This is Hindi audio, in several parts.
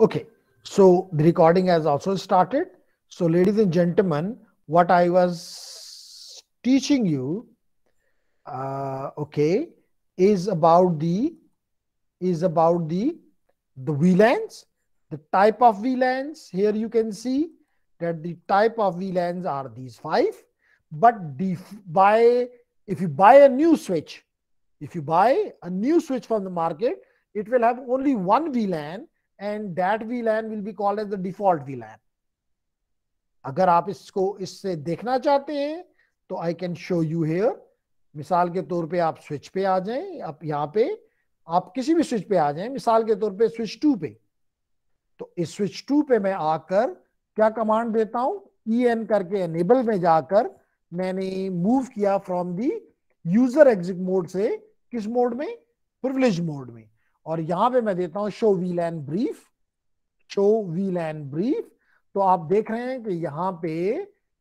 Okay, so the recording has also started. So ladies and gentlemen, what I was teaching you, uh, okay, is about the, is about the, the VLANs, the type of VLANs. Here you can see that the type of VLANs are these five, but by, if you buy a new switch, if you buy a new switch from the market, it will have only one VLAN and that VLAN will be called as the default VLAN अगर आप इसको इससे देखना चाहते हैं तो I can show you here मिसाल के तौर पे आप स्विच पे आ जाएं आप यहाँ पे आप किसी भी स्विच पे आ जाएं मिसाल के तौर पे स्विच टू पे तो इस स्विच टू पे मैं आकर क्या कमांड देता हूं ई e एन करके एनेबल में जाकर मैंने मूव किया from the user exit mode से किस मोड में प्रिविलेज मोड में और यहां पे मैं देता हूं show VLAN brief show VLAN brief तो आप देख रहे हैं कि यहां पे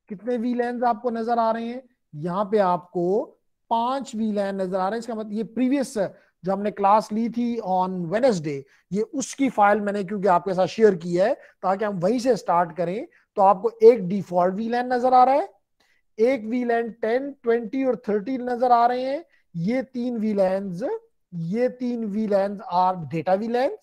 कितने वी लैंड आपको नजर आ रहे हैं यहां पे आपको पांच वी लैंड नजर आ रहे हैं इसका मतलब ये प्रीवियस जो हमने क्लास ली थी ऑन वेनेसडे ये उसकी फाइल मैंने क्योंकि आपके साथ शेयर की है ताकि हम वहीं से स्टार्ट करें तो आपको एक डिफॉल्ट वी लैंड नजर आ रहा है एक वी लैंड टेन ट्वेंटी और थर्टी नजर आ रहे हैं ये तीन वी लैंड ये तीन VLAN are data VLAN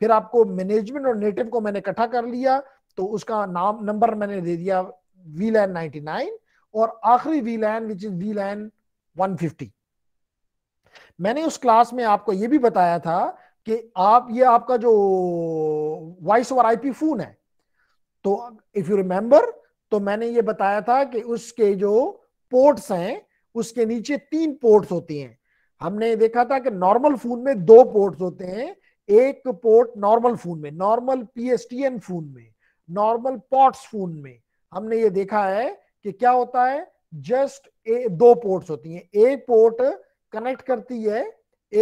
फिर आपको मैनेजमेंट और नेटिव को मैंने इकट्ठा कर लिया तो उसका नाम नंबर मैंने दे दिया वी लैंड नाइनटी नाइन और आखिरी VLAN which is VLAN one fifty मैंने उस क्लास में आपको ये भी बताया था कि आप ये आपका जो वॉइस ओवर आईपी फोन है तो इफ यू रिमेंबर तो मैंने ये बताया था कि उसके जो पोर्ट्स हैं उसके नीचे तीन पोर्ट्स होती हैं हमने देखा था कि नॉर्मल फोन में दो पोर्ट्स होते हैं एक पोर्ट नॉर्मल फोन में नॉर्मल पीएसटीएन फोन में नॉर्मल पॉट्स फोन में हमने ये देखा है कि क्या होता है जस्ट ए, दो पोर्ट्स होती हैं एक पोर्ट कनेक्ट करती है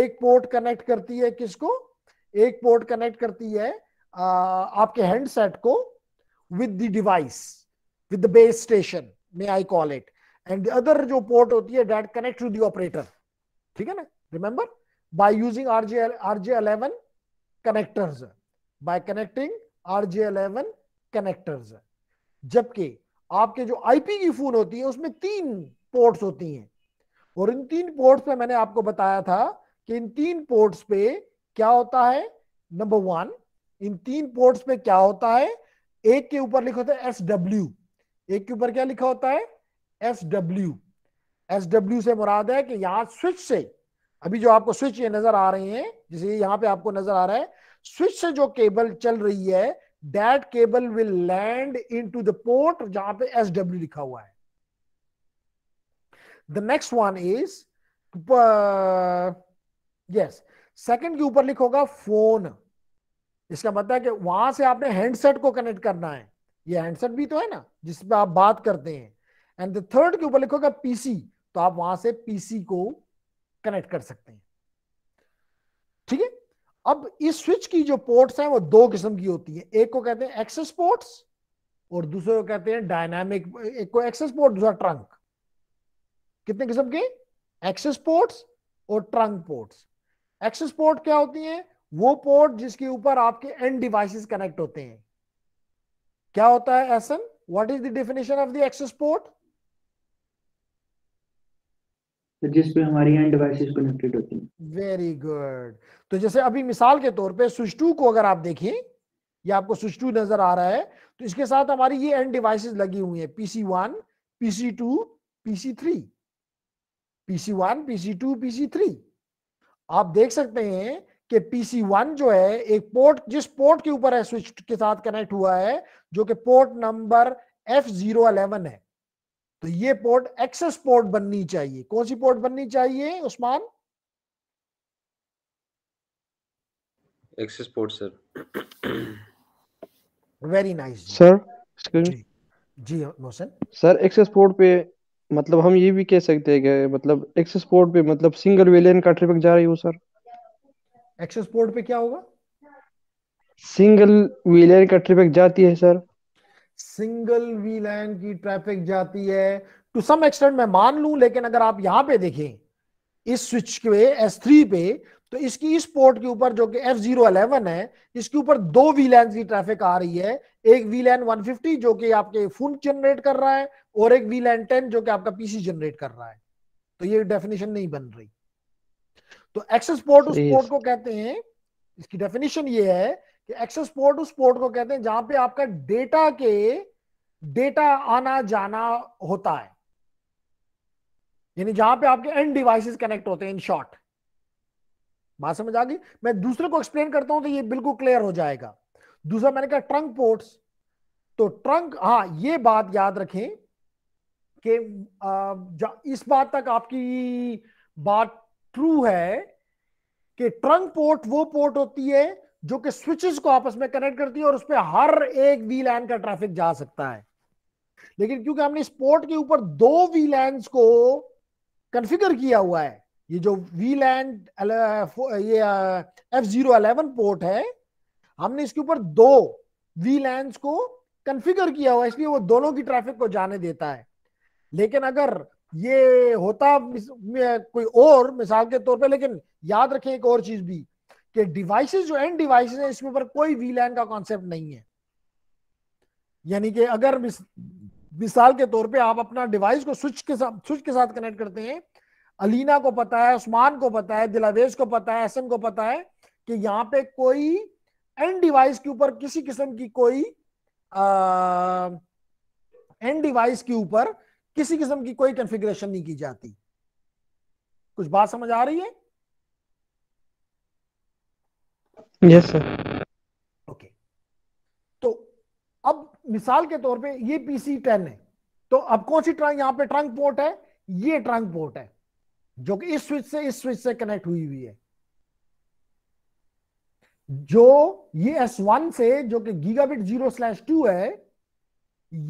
एक पोर्ट कनेक्ट करती है किसको एक पोर्ट कनेक्ट करती है आ, आपके हैंडसेट को with the device with the base station में I call it and other जो पोर्ट होती है that connect to the operator ठीक है ना remember by using RJ RJ eleven connectors by connecting RJ eleven connectors जबकि आपके जो आईपी की फोन होती है उसमें तीन पोर्ट्स होती हैं और इन तीन पोर्ट्स पे मैंने आपको बताया था कि इन तीन पोर्ट्स पे क्या होता है नंबर वन इन तीन पोर्ट्स पे क्या होता है एक के ऊपर लिखा होता है एस डब्ल्यू एक के ऊपर क्या लिखा होता है एस डब्ल्यू एस डब्ल्यू से मुराद है कि यहाँ स्विच से अभी जो आपको स्विच ये नजर आ रहे हैं जैसे यहाँ पे आपको नजर आ रहा है स्विच से जो केबल चल रही है that cable will land in to the port जहां पे एस डब्ल्यू लिखा हुआ है the next one is yes second के ऊपर लिखोगा फोन इसका मतलब है कि वहां से आपने हैंडसेट को कनेक्ट करना है ये हैंडसेट भी तो है ना जिसपे आप बात करते हैं एंड द थर्ड के ऊपर लिखोगा पीसी तो आप वहां से पीसी को कनेक्ट कर सकते हैं ठीक है अब इस स्विच की जो पोर्ट्स हैं वो दो किस्म की होती है एक को कहते हैं एक्सेस पोर्ट्स और दूसरे को कहते हैं डायनामिक एक को एक्सेस पोर्ट दूसरा ट्रंक कितने किस्म के एक्सेस पोर्ट्स और ट्रंक पोर्ट्स एक्सेस पोर्ट क्या होती है वो पोर्ट जिसके ऊपर आपके एंड डिवाइसेस कनेक्ट होते हैं क्या होता है Ahsan what is the definition of the access port तो हमारी वेरी गुड तो जैसे अभी मिसाल के तौर पे स्विच टू को अगर आप देखें ये आपको स्विच टू नजर आ रहा है तो इसके साथ हमारी ये एंड डिवाइसेस लगी हुई है PC one PC two PC three PC one PC two PC three आप देख सकते हैं कि पीसी वन जो है एक पोर्ट जिस पोर्ट के ऊपर है स्विच के साथ कनेक्ट हुआ है जो कि port number F zero eleven है तो ये पोर्ट एक्सेस पोर्ट बननी चाहिए कौन सी पोर्ट बननी चाहिए Usman access port sir very nice sir ji, जी मोहसिन सर एक्सेस पोर्ट पे मतलब हम ये भी कह सकते हैं कि मतलब एक्सेस पोर्ट पे मतलब सिंगल वेलेन का ट्रैफिक जा रही हो सर एक्सेस पोर्ट पे क्या होगा सिंगल वे का ट्रैफिक जाती है सर सिंगल वी लाइन की ट्रैफिक जाती है टू सम एक्सटेंट मैं मान लू लेकिन अगर आप यहां पे देखें इस स्विच पे एस थ्री पे तो इसकी इस पोर्ट के ऊपर जो कि एफ जीरो अलेवन है इसके ऊपर दो वी लाइन की ट्रैफिक आ रही है एक वी लाइन वन फिफ्टी जो कि आपके फोन जनरेट कर रहा है और एक वी लाइन टेन जो कि आपका पीसी जनरेट कर रहा है तो ये डेफिनेशन नहीं बन रही तो एक्सेस पोर्ट उस पोर्ट को कहते हैं इसकी डेफिनेशन ये है कि एक्सेस पोर्ट उस पोर्ट को कहते हैं जहां पे आपका डेटा के डेटा आना जाना होता है यानी जहां पे आपके एंड डिवाइसेस कनेक्ट होते हैं इन शॉर्ट बात समझ आ गई मैं दूसरे को एक्सप्लेन करता हूं तो ये बिल्कुल क्लियर हो जाएगा दूसरा मैंने कहा ट्रंक पोर्ट्स तो ट्रंक हाँ ये बात याद रखें कि इस बात तक आपकी बात ट्रू है कि ट्रंक पोर्ट वो पोर्ट होती है जो कि स्विचेस को आपस में कनेक्ट करती है और उस पर हर एक वी लैन का ट्रैफिक जा सकता है लेकिन क्योंकि हमने इस पोर्ट के ऊपर दो वी लैंड को कन्फिगर किया हुआ है ये जो वी लैंड ये एफ जीरो अलेवन पोर्ट है हमने इसके ऊपर दो वी लैंड को कन्फिगर किया हुआ है इसलिए वो दोनों की ट्रैफिक को जाने देता है लेकिन अगर ये होता कोई और मिसाल के तौर पे लेकिन याद रखें एक और चीज भी कि डिवाइसेस जो एंड डिवाइसेस हैं इसके ऊपर कोई वीलैन का कॉन्सेप्ट नहीं है यानी कि अगर मिसाल के तौर पे आप अपना डिवाइस को स्विच के साथ स्विच के साथ कनेक्ट करते हैं अलीना को पता है उस्मान को पता है दिलावेज को पता है एसन को पता है कि यहाँ पे कोई एंड डिवाइस के ऊपर किसी किस्म की कोई एंड डिवाइस के ऊपर किसी किस्म की कोई कॉन्फ़िगरेशन नहीं की जाती कुछ बात समझ आ रही है यस सर ओके तो अब मिसाल के तौर पे ये पीसी टेन है तो अब कौन सी ट्रंक यहां पे ट्रंक पोर्ट है ये ट्रंक पोर्ट है जो कि इस स्विच से इस स्विच से कनेक्ट हुई हुई है जो ये एस वन से जो कि गीगाबिट जीरो स्लैश टू है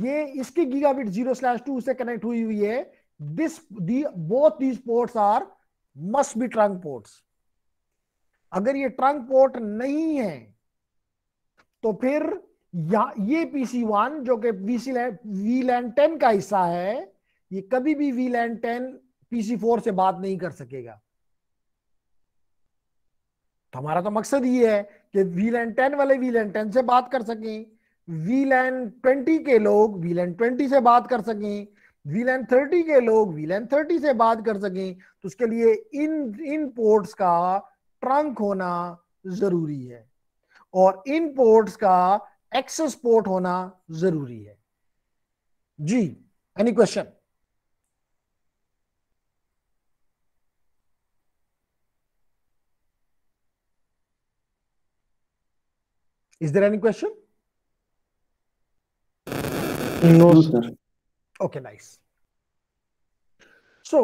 ये इसकी गीगाबिट जीरो स्लैश टू से कनेक्ट हुई हुई है this the both these ports are must be trunk ports अगर ये ट्रंक पोर्ट नहीं है तो फिर या, ये पीसी वन जो कि वी लैंड टेन का हिस्सा है ये कभी भी VLAN ten PC four से बात नहीं कर सकेगा तो हमारा तो मकसद ये है कि वी लैंड टेन वाले वी लैंड टेन से बात कर सकें वी लैंड ट्वेंटी के लोग वी लैंड ट्वेंटी से बात कर सकें वी लैंड थर्टी के लोग वी लैंड थर्टी से बात कर सकें तो उसके लिए इन इन पोर्ट्स का ट्रंक होना जरूरी है और इन पोर्ट्स का एक्सेस पोर्ट होना जरूरी है जी any question is there any question okay nice so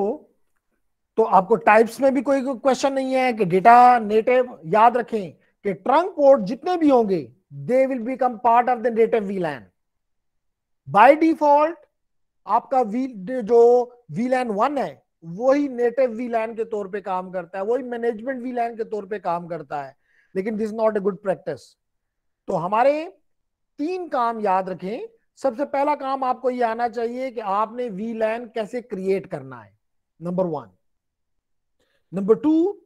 तो आपको टाइप्स में भी कोई क्वेश्चन नहीं है कि डेटा नेटिव याद रखें कि ट्रंक पोर्ट जितने भी होंगे they will become part of the native VLAN by default आपका वी जो वीलैन वन है वही नेटिव वीलैन के तौर पे काम करता है वही मैनेजमेंट वीलैन के तौर पे काम करता है लेकिन this not a good practice तो हमारे तीन काम याद रखें सबसे पहला काम आपको ये आना चाहिए कि आपने वीलैन कैसे क्रिएट करना है नंबर वन नंबर टू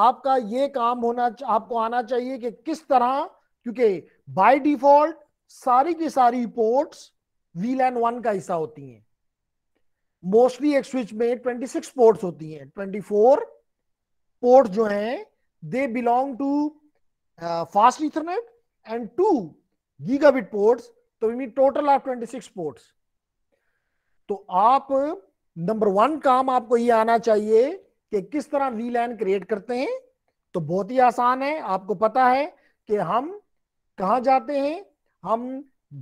आपका ये काम होना आपको आना चाहिए कि किस तरह क्योंकि बाय डिफॉल्ट सारी की सारी पोर्ट्स वील एंड वन का हिस्सा होती हैं मोस्टली एक स्विच में 26 पोर्ट्स होती हैं 24 पोर्ट जो हैं they belong to fast ethernet and two gigabit ports तो we mean total of 26 ports तो आप नंबर वन काम आपको ये आना चाहिए कि किस तरह वी लैन क्रिएट करते हैं तो बहुत ही आसान है आपको पता है कि हम कहा जाते हैं हम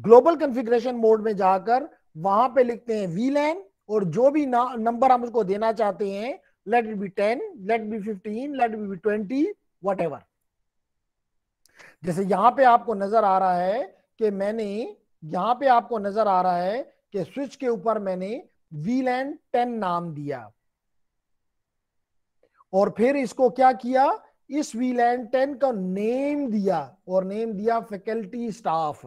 ग्लोबल कंफिग्रेशन मोड में जाकर वहां पे लिखते हैं वी लैन और जो भी नंबर हम उसको देना चाहते हैं let it be ten let be fifteen let be twenty what जैसे यहां पे आपको नजर आ रहा है कि मैंने यहां पे आपको नजर आ रहा है कि स्विच के ऊपर मैंने वी लैंड टेन नाम दिया और फिर इसको क्या किया इस टेन का नेम दिया और नेम दिया faculty staff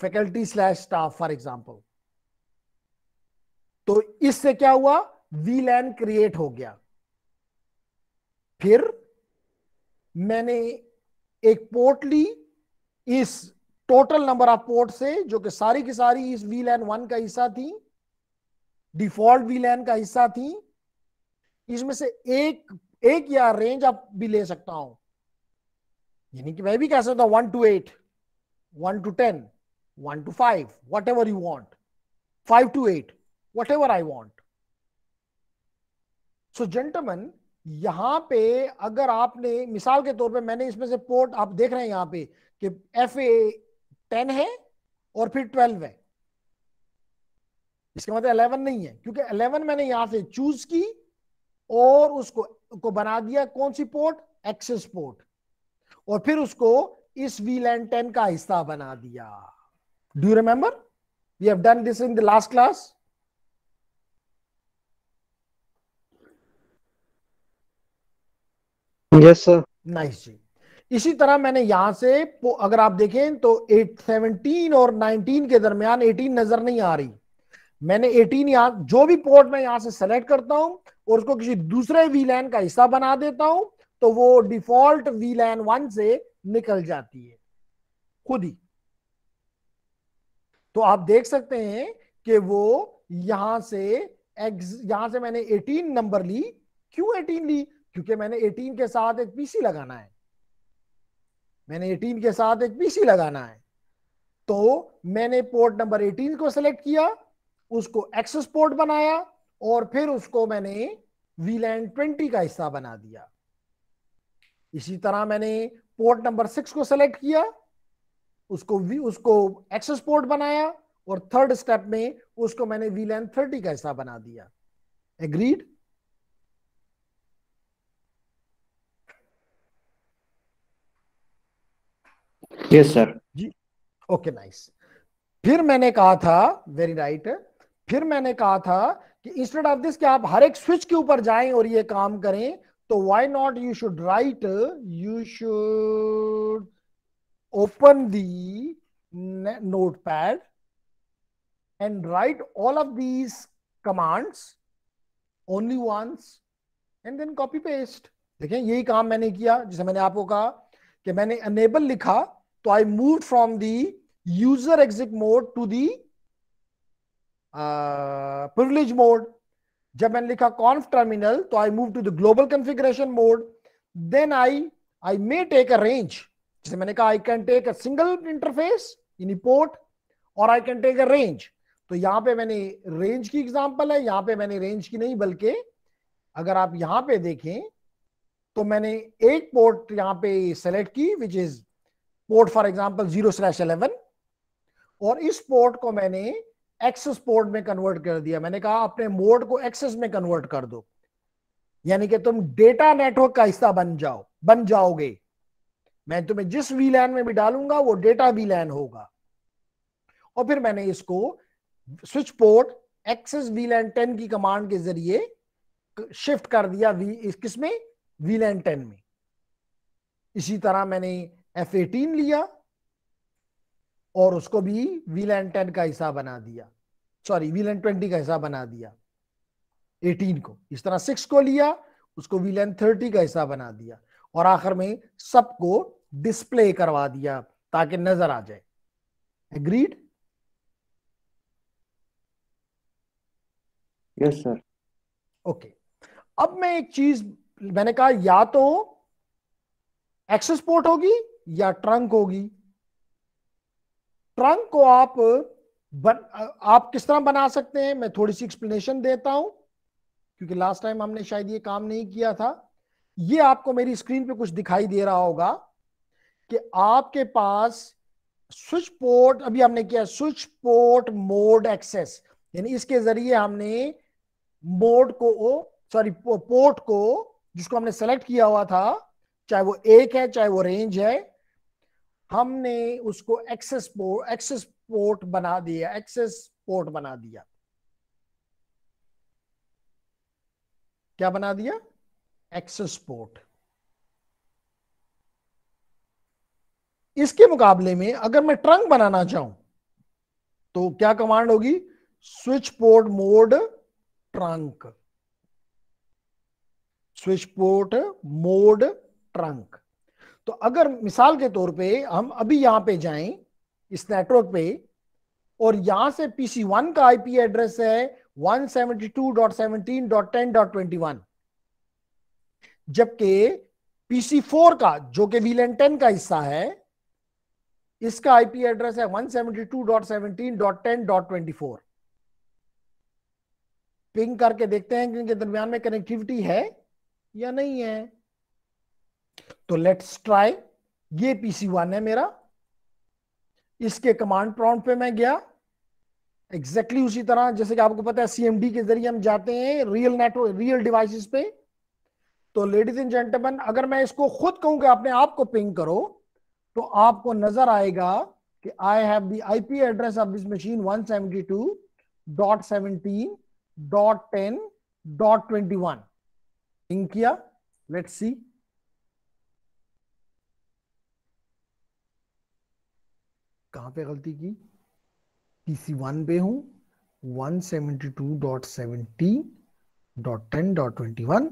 faculty slash staff for example तो इससे क्या हुआ वीलैन क्रिएट हो गया फिर मैंने एक पोर्ट ली इस टोटल नंबर ऑफ पोर्ट से जो कि सारी की सारी इस वीलैन वन का हिस्सा थी डिफॉल्ट वीलैन का हिस्सा थी इसमें से एक एक या रेंज आप भी ले सकता हूं यानी कि मैं भी कह सकता हूं one two eight one two ten one two five whatever you want five two eight whatever I want so gentleman यहां पे अगर आपने मिसाल के तौर पे मैंने इसमें से पोर्ट आप देख रहे हैं यहां पे कि एफ ए टेन है और फिर ट्वेल्व है इसका मतलब इलेवन नहीं है क्योंकि इलेवन मैंने यहां से चूज की और उसको को बना दिया कौन सी पोर्ट एक्सेस पोर्ट और फिर उसको इस वी लैंड टेन का हिस्सा बना दिया do remember we have done this in the last class yes sir nice जी इसी तरह मैंने यहां से अगर आप देखें तो एट सेवनटीन और नाइनटीन के दरमियान एटीन नजर नहीं आ रही मैंने 18 यहां जो भी पोर्ट मैं यहां से सेलेक्ट करता हूं और उसको किसी दूसरे वीलैन का हिस्सा बना देता हूं तो वो डिफॉल्ट वीलैन वन से निकल जाती है खुद ही तो आप देख सकते हैं कि वो यहां से यहां से मैंने 18 नंबर ली क्यों 18 ली क्योंकि मैंने 18 के साथ एक पीसी लगाना है मैंने 18 के साथ एक पीसी लगाना है तो मैंने पोर्ट नंबर 18 को सेलेक्ट किया उसको एक्सेस पोर्ट बनाया और फिर उसको मैंने वीलैंड ट्वेंटी का हिस्सा बना दिया इसी तरह मैंने पोर्ट नंबर सिक्स को सेलेक्ट किया उसको वी उसको एक्सेस पोर्ट बनाया और थर्ड स्टेप में उसको मैंने वीलैंड थर्टी का हिस्सा बना दिया एग्रीड यस सर जी ओके नाइस फिर मैंने कहा था वेरी राइट right, फिर मैंने कहा था कि इंस्टेड ऑफ दिस कि आप हर एक स्विच के ऊपर जाएं और ये काम करें तो why not you should write you should open the notepad and write all of these commands only once and then copy paste देखें यही काम मैंने किया जैसे मैंने आपको कहा कि मैंने अनेबल लिखा तो I move from the user exit mode to the privilege mode जब मैंने लिखा कॉन्फ टर्मिनल तो I move to the global configuration mode then I I may take a range जैसे मैंने कहा I can take a single interface यानी पोर्ट और I can take a range तो यहां पे मैंने रेंज की एग्जांपल है यहां पे मैंने रेंज की नहीं बल्कि अगर आप यहां पे देखें तो मैंने एक पोर्ट यहां पे सेलेक्ट की which is port for example zero slash eleven और इस पोर्ट को मैंने एक्सेस पोर्ट में कन्वर्ट कर दिया मैंने कहा अपने मोड को एक्सेस में कन्वर्ट कर दो यानी कि तुम डेटा नेटवर्क का हिस्सा बन जाओ बन जाओगे मैं तुम्हें जिस वी लैन में भी डालूंगा वो डेटा वी लैन होगा और फिर मैंने इसको switch port access VLAN ten की कमांड के जरिए शिफ्ट कर दिया वी इस किस में वी लैन टेन में इसी तरह मैंने एफ एटीन लिया और उसको भी व्हील एंड टेन का हिस्सा बना दिया सॉरी व्हील एंड ट्वेंटी का हिस्सा बना दिया एटीन को इस तरह सिक्स को लिया उसको वील एंड थर्टी का हिस्सा बना दिया और आखिर में सबको डिस्प्ले करवा दिया ताकि नजर आ जाए एग्रीड यस सर ओके अब मैं एक चीज मैंने कहा या तो एक्सेस पोर्ट होगी या ट्रंक होगी ट्रंक को आप बन, आप किस तरह बना सकते हैं मैं थोड़ी सी एक्सप्लेनेशन देता हूं क्योंकि लास्ट टाइम हमने शायद ये काम नहीं किया था ये आपको मेरी स्क्रीन पे कुछ दिखाई दे रहा होगा कि आपके पास स्विच पोर्ट अभी हमने किया स्विच पोर्ट मोड एक्सेस यानी इसके जरिए हमने मोड को सॉरी पोर्ट को जिसको हमने सेलेक्ट किया हुआ था चाहे वो एक है चाहे वो रेंज है हमने उसको एक्सेस पोर्ट एक्सेस पोर्ट बना दिया एक्सेस पोर्ट बना दिया क्या बना दिया एक्सेस पोर्ट इसके मुकाबले में अगर मैं ट्रंक बनाना चाहूं तो क्या कमांड होगी switch port mode trunk switch port mode trunk तो अगर मिसाल के तौर पे हम अभी यहाँ पे जाएं इस नेटवर्क पे और यहां से पीसी वन का आईपी एड्रेस है 172.17.10.21 जबकि पीसी फोर का जो कि वीलेन टेन का हिस्सा है इसका आईपी एड्रेस है 172.17.10.24 पिंग करके देखते हैं कि इनके दरमियान में कनेक्टिविटी है या नहीं है तो लेट्स ट्राई ये पीसी वन है मेरा इसके कमांड प्रॉन्ट पे मैं गया एग्जैक्टली exactly उसी तरह जैसे कि आपको पता है सीएमडी के जरिए हम जाते हैं रियल नेटवर्क रियल डिवाइसेस पे तो लेडीज एंड जेंटलमैन अगर मैं इसको खुद कहूं कि अपने आप को पिंग करो तो आपको नजर आएगा कि I have the IP address of this machine 172.17.10.21 ping किया लेट्स सी कहाँ पे गलती की पीसी वन पे हूँ 172.17.10.21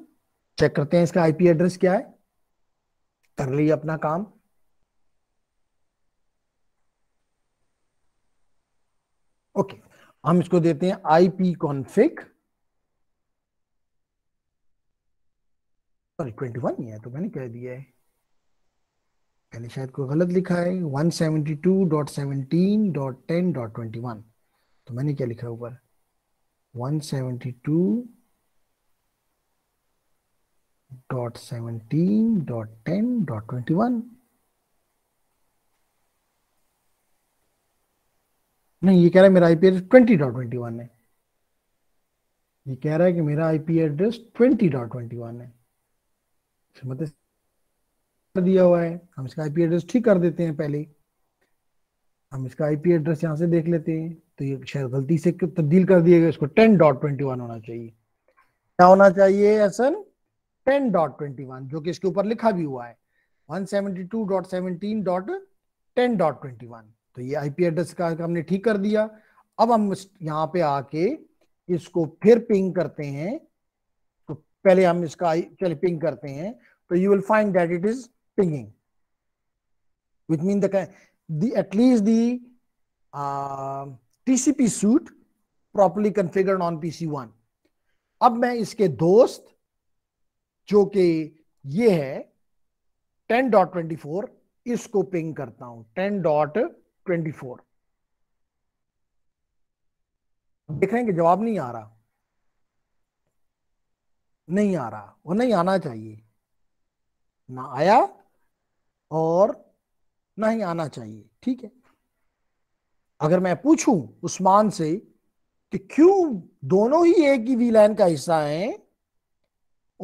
चेक करते हैं इसका आईपी एड्रेस क्या है कर लिए अपना काम ओके okay. हम इसको देते हैं आईपी कॉन्फिक सॉरी 21 ही है तो मैंने कह दिया है पहले शायद को गलत लिखा है 172.17.10.21 तो मैंने क्या लिखा ऊपर 172.17.10.21 नहीं ये कह रहा है मेरा आईपी एड्रेस 20.21 है ये कह रहा है कि मेरा आईपी एड्रेस 20.21 है मतलब दिया हुआ है हम इसका आईपी एड्रेस ठीक कर देते हैं पहले हम इसका आईपी एड्रेस यहाँ से देख लेते हैं तो ये शायद गलती से तब्दील कर दिया गया इसको टेन डॉट ट्वेंटी वन होना चाहिए क्या होना चाहिए Ahsan ten dot twenty one जो कि इसके ऊपर लिखा भी हुआ है one seventy two dot seventeen dot ten dot twenty one तो ये आईपी एड्रेस का हमने ठीक कर दिया अब हम यहाँ पे आके इसको फिर पिंग करते हैं तो पहले हम इसका चलिए पिंग करते हैं तो you will find that it is pinging, which mean the, the at least the uh, TCP suit properly configured on PC1. ab main iske dost jo ke ye hai 10.24 isko ping karta hu 10.24 देख रहे हैं कि जवाब नहीं आ रहा नहीं आ रहा वो नहीं आना चाहिए ना आया और नहीं आना चाहिए ठीक है अगर मैं पूछूं उस्मान से कि क्यों दोनों ही एक ही वी लाइन का हिस्सा है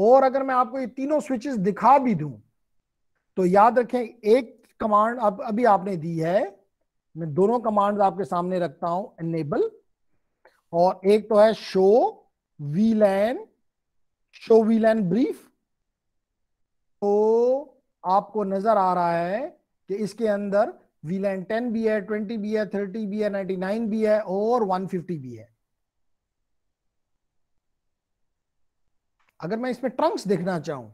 और अगर मैं आपको ये तीनों स्विचेस दिखा भी दूं तो याद रखें एक कमांड अब अभी आपने दी है मैं दोनों कमांड आपके सामने रखता हूं एनेबल और एक तो है show VLAN show VLAN brief तो आपको नजर आ रहा है कि इसके अंदर वीलैन टेन भी है ट्वेंटी भी है थर्टी भी है नाइनटी नाइन भी है और वन फिफ्टी भी है अगर मैं इसमें ट्रंक्स देखना चाहूं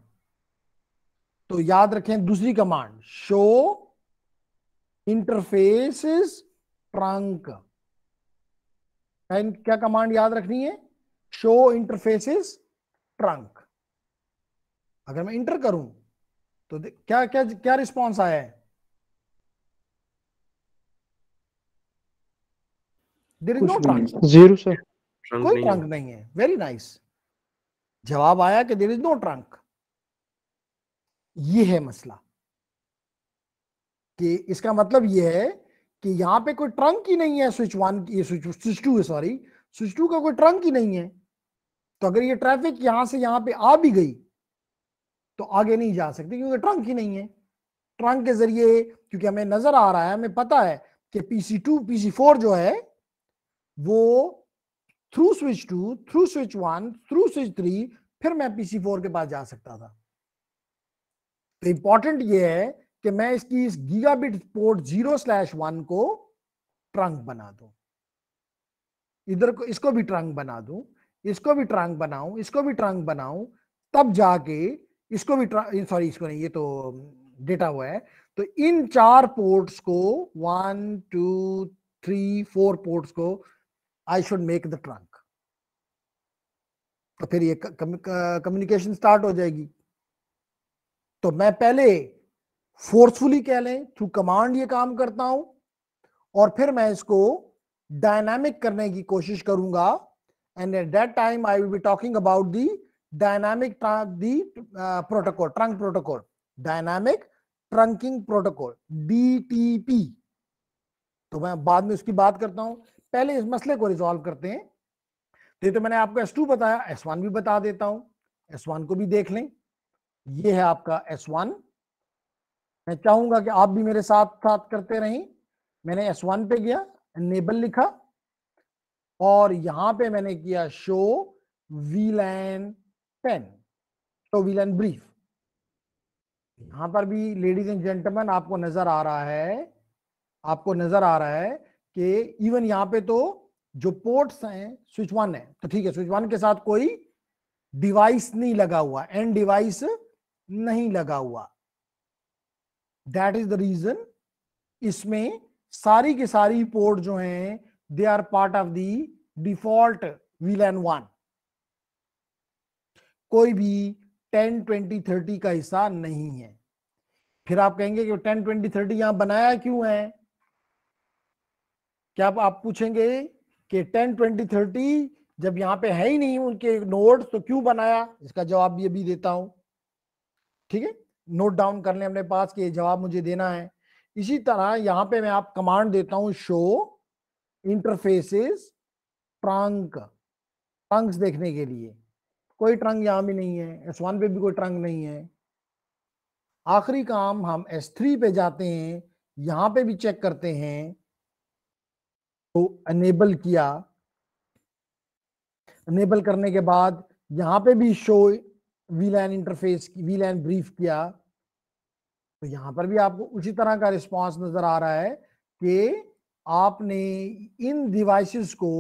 तो याद रखें दूसरी कमांड शो इंटरफेस ट्रंक क्या कमांड याद रखनी है शो इंटरफेसेस ट्रंक अगर मैं इंटर करूं तो क्या क्या क्या रिस्पॉन्स आया है there is no trunk zero sir कोई ट्रंक नहीं है वेरी नाइस जवाब आया कि देर इज नो ट्रंक ये है मसला कि इसका मतलब ये है कि यहां पे कोई ट्रंक ही नहीं है स्विच वन की स्विच स्विच टू है सॉरी स्विच टू का कोई ट्रंक ही नहीं है तो अगर ये ट्रैफिक यहां से यहां पे आ भी गई तो आगे नहीं जा सकते क्योंकि ट्रंक ही नहीं है ट्रंक के जरिए क्योंकि हमें नजर आ रहा है हमें पता है कि पीसी टू पीसी फोर जो है वो through switch two through switch one through switch three फिर मैं पीसी फोर के पास जा सकता था तो इंपॉर्टेंट ये है कि मैं इसकी इस gigabit port zero slash one को ट्रंक बना दू इधर को इसको भी ट्रंक बना दू इसको भी ट्रंक बनाऊ इसको भी ट्रंक बनाऊ तब जाके इसको भी सॉरी इसको नहीं ये तो डेटा हुआ है तो इन चार पोर्ट्स को one two three four ports को I should make the trunk तो फिर ये कम्युनिकेशन स्टार्ट हो जाएगी तो मैं पहले फोर्सफुली कह लें थ्रू कमांड ये काम करता हूं और फिर मैं इसको डायनामिक करने की कोशिश करूंगा and at that time I will be talking about the dynamic the uh, protocol trunk protocol dynamic trunking protocol DTP तो मैं बाद में उसकी बात करता हूं पहले इस मसले को रिजॉल्व करते हैं तो ये तो मैंने आपको S2 बताया S1 भी बता देता हूं S1 को भी देख लें ये है आपका S1 मैं चाहूंगा कि आप भी मेरे साथ साथ करते रहें मैंने S1 पे गया नेबल लिखा और यहां पे मैंने किया शो वीलैन तो टोविल एंड ब्रीफ यहां पर भी लेडीज एंड जेंटलमैन आपको नजर आ रहा है आपको नजर आ रहा है कि इवन यहां पे तो जो पोर्ट्स हैं स्विच वन है तो ठीक है स्विच वन के साथ कोई डिवाइस नहीं लगा हुआ एंड डिवाइस नहीं लगा हुआ दैट इज द रीजन इसमें सारी की सारी पोर्ट जो हैं they are part of the default VLAN one कोई भी टेन ट्वेंटी थर्टी का हिस्सा नहीं है फिर आप कहेंगे कि टेन ट्वेंटी थर्टी यहां बनाया क्यों है क्या आप, पूछेंगे कि टेन ट्वेंटी थर्टी जब यहां पे है ही नहीं उनके नोट तो क्यों बनाया इसका जवाब भी भी देता हूं ठीक है नोट डाउन कर ले अपने पास के जवाब मुझे देना है इसी तरह यहां पे मैं आप कमांड देता हूं शो इंटरफेसेस प्रांक प्रांक्स देखने के लिए कोई ट्रंग यहां भी नहीं है एस वन पे भी कोई ट्रंग नहीं है आखिरी काम हम एस थ्री पे जाते हैं यहां पे भी चेक करते हैं तो अनेबल किया अनेबल करने के बाद यहां पे भी show VLAN interface VLAN brief किया तो यहां पर भी आपको उसी तरह का रिस्पॉन्स नजर आ रहा है कि आपने इन डिवाइसेस को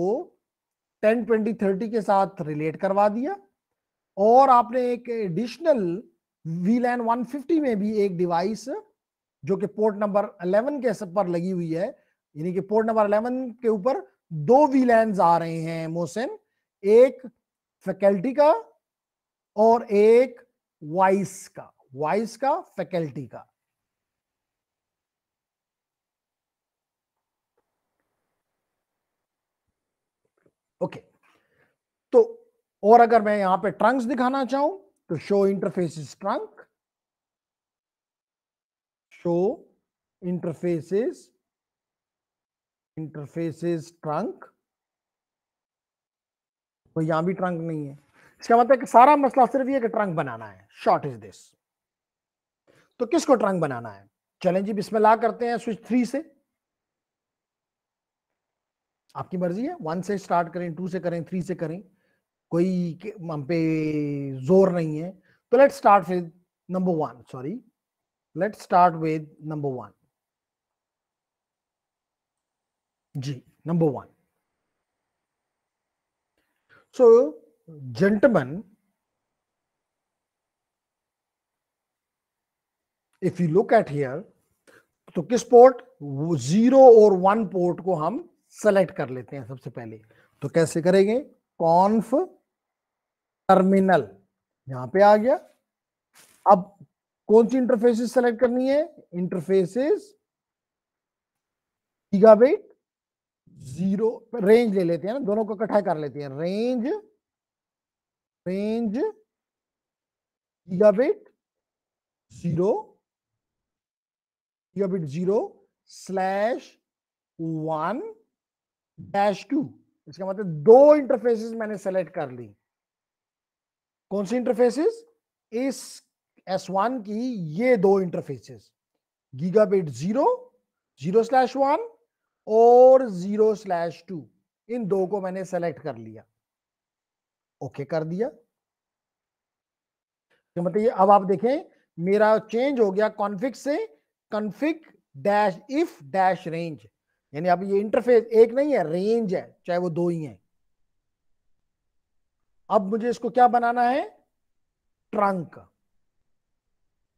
10, 20, 30 के साथ रिलेट करवा दिया और आपने एक एडिशनल वीलैन 150 में भी एक डिवाइस जो कि पोर्ट नंबर 11 के पर लगी हुई है यानी कि पोर्ट नंबर 11 के ऊपर दो वीलैन आ रहे हैं मोशन एक फैकल्टी का और एक वाइस का वाइस का फैकल्टी का ओके okay. तो और अगर मैं यहां पे ट्रंक्स दिखाना चाहूं तो show interfaces trunk show interfaces interfaces trunk तो यहां भी ट्रंक नहीं है इसका मतलब कि सारा मसला सिर्फ ये कि ट्रंक बनाना है शॉर्ट इज दिस तो किसको ट्रंक बनाना है चलें जी बिस्मिल्लाह करते हैं स्विच थ्री से आपकी मर्जी है वन से स्टार्ट करें टू से करें थ्री से करें कोई हम पे जोर नहीं है तो let start with number one sorry let start with number one जी number one so gentlemen if you look at here तो किस पोर्ट जीरो और वन पोर्ट को हम सेलेक्ट कर लेते हैं सबसे पहले तो कैसे करेंगे कॉन्फ टर्मिनल यहां पे आ गया अब कौन सी इंटरफेसेस सेलेक्ट करनी है इंटरफेसेस गीगाबाइट जीरो रेंज ले लेते हैं ना दोनों को इकट्ठा कर लेते हैं range range gigabit zero gigabit zero slash one dash two इसका मतलब दो इंटरफेसिस मैंने सेलेक्ट कर ली कौन सी इंटरफेसेस इस वन की ये दो interfaces gigabit zero zero slash one और जीरो स्लैश टू इन दो को मैंने सेलेक्ट कर लिया ओके okay कर दिया तो मतलब ये अब आप देखें मेरा चेंज हो गया कॉन्फिक से config dash if dash range यानी अब ये इंटरफेस एक नहीं है रेंज है चाहे वो दो ही है अब मुझे इसको क्या बनाना है ट्रंक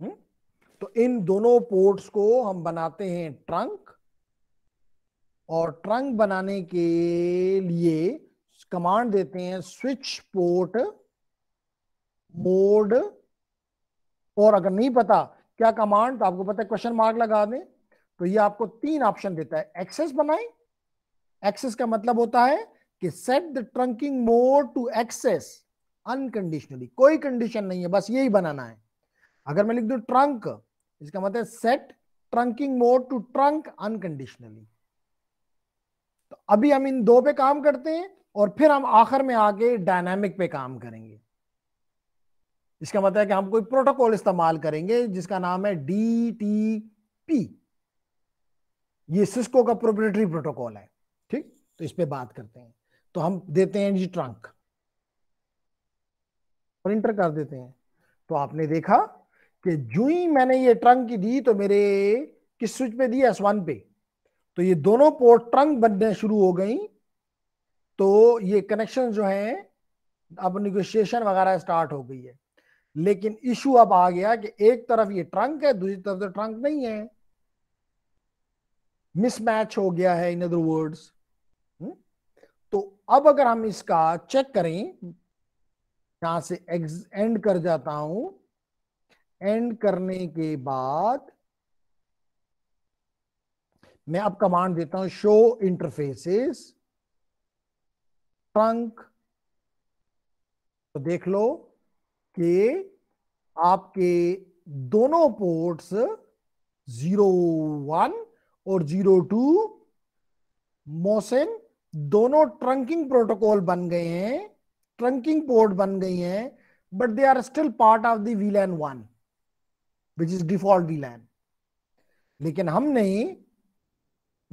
हम्म? तो इन दोनों पोर्ट्स को हम बनाते हैं ट्रंक और ट्रंक बनाने के लिए कमांड देते हैं स्विच पोर्ट मोड और अगर नहीं पता क्या कमांड तो आपको पता है क्वेश्चन मार्क लगा दें तो ये आपको तीन ऑप्शन देता है एक्सेस बनाए एक्सेस का मतलब होता है कि set the trunking mode to access unconditionally कोई कंडीशन नहीं है बस यही बनाना है अगर मैं लिख दू ट्रंक इसका मतलब set trunking mode to trunk unconditionally तो अभी हम इन दो पे काम करते हैं और फिर हम आखिर में आके डायनामिक पे काम करेंगे इसका मतलब है कि हम कोई प्रोटोकॉल इस्तेमाल करेंगे जिसका नाम है डी टी पी ये सिस्को का प्रोपरेटरी प्रोटोकॉल है ठीक तो इस पे बात करते हैं तो हम देते हैं जी ट्रंक प्रिंटर कर देते हैं तो आपने देखा कि जू ही मैंने ये ट्रंक की दी तो मेरे किस स्विच पे दी एस वन पे तो ये दोनों पोर्ट ट्रंक बनने शुरू हो गई तो ये कनेक्शन जो है अब निगोशिएशन वगैरह स्टार्ट हो गई है लेकिन इशू अब आ गया कि एक तरफ ये ट्रंक है दूसरी तरफ तो ट्रंक नहीं है मिसमैच हो गया है इन अदर वर्ड्स तो अब अगर हम इसका चेक करें यहां से एंड कर जाता हूं एंड करने के बाद मैं अब कमांड देता हूं शो इंटरफेसेस ट्रंक तो देख लो कि आपके दोनों पोर्ट्स जीरो वन और जीरो टू मोसेन दोनों ट्रंकिंग प्रोटोकॉल बन गए हैं ट्रंकिंग पोर्ट बन गई हैं but they are still part of the VLAN one which is default VLAN लेकिन हम नहीं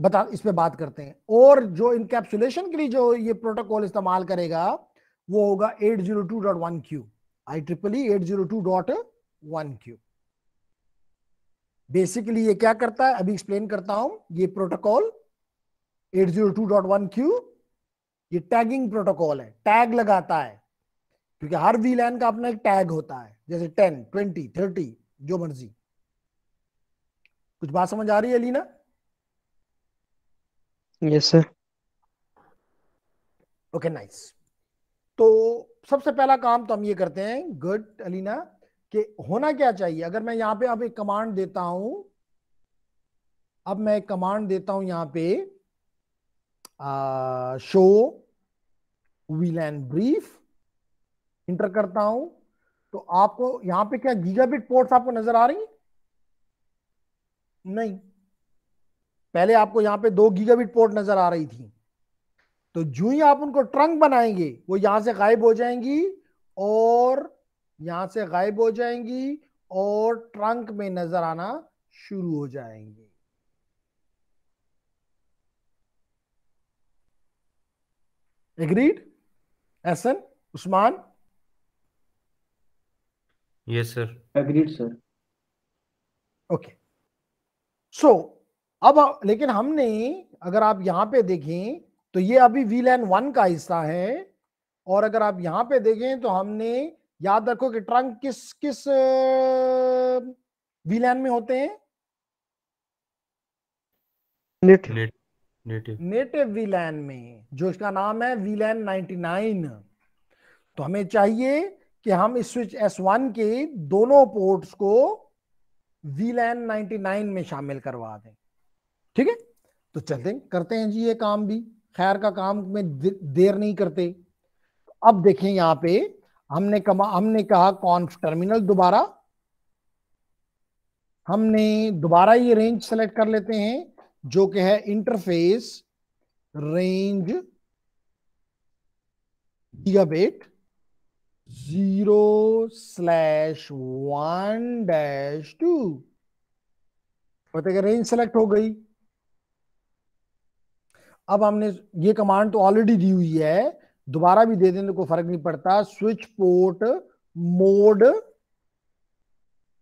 बता इस पे बात करते हैं और जो इनकैप्सुलेशन के लिए जो ये प्रोटोकॉल इस्तेमाल करेगा वो होगा 802.1q I triple E 802.1q basically ये क्या करता है अभी एक्सप्लेन करता हूं ये प्रोटोकॉल 802.1q ये टैगिंग प्रोटोकॉल है टैग लगाता है क्योंकि हर वीलैन का अपना एक टैग होता है जैसे 10, 20, 30 जो मर्जी कुछ बात समझ आ रही है Leena yes sir okay nice तो सबसे पहला काम तो हम ये करते हैं गुड अलीना कि होना क्या चाहिए अगर मैं यहाँ पे अब एक कमांड देता हूं अब मैं एक कमांड देता हूं यहां पे show VLAN brief enter करता हूं तो आपको यहां पे क्या गीगाबिट पोर्ट्स आपको नजर आ रही नहीं पहले आपको यहां पे दो गीगाबिट पोर्ट नजर आ रही थी तो जो ही आप उनको ट्रंक बनाएंगे वो यहां से गायब हो जाएंगी और यहां से गायब हो जाएंगी और ट्रंक में नजर आना शुरू हो जाएंगे agreed Ahsan Usman yes sir agreed sir okay so अब लेकिन हमने अगर आप यहां पे देखें तो ये अभी वी लैन वन का हिस्सा है और अगर आप यहां पे देखें तो हमने याद रखो कि ट्रंक किस किस वी लैन में होते हैं नेट नेट नेटिव वीलैन में जो इसका नाम है वीलैन 99 तो हमें चाहिए कि हम इस स्विच एस वन के दोनों पोर्ट्स को वीलैन 99 में शामिल करवा दें ठीक है तो चलते करते हैं जी ये काम भी खैर का काम में देर नहीं करते अब देखें यहां पे हमने कमा हमने कहा कॉन्फ टर्मिनल दोबारा हमने दोबारा ये रेंज सेलेक्ट कर लेते हैं जो कि है interface range gigabit zero slash one dash two क्या रेंज सेलेक्ट हो गई अब हमने ये कमांड तो ऑलरेडी दी हुई है दोबारा भी दे देने तो कोई फर्क नहीं पड़ता स्विच पोर्ट मोड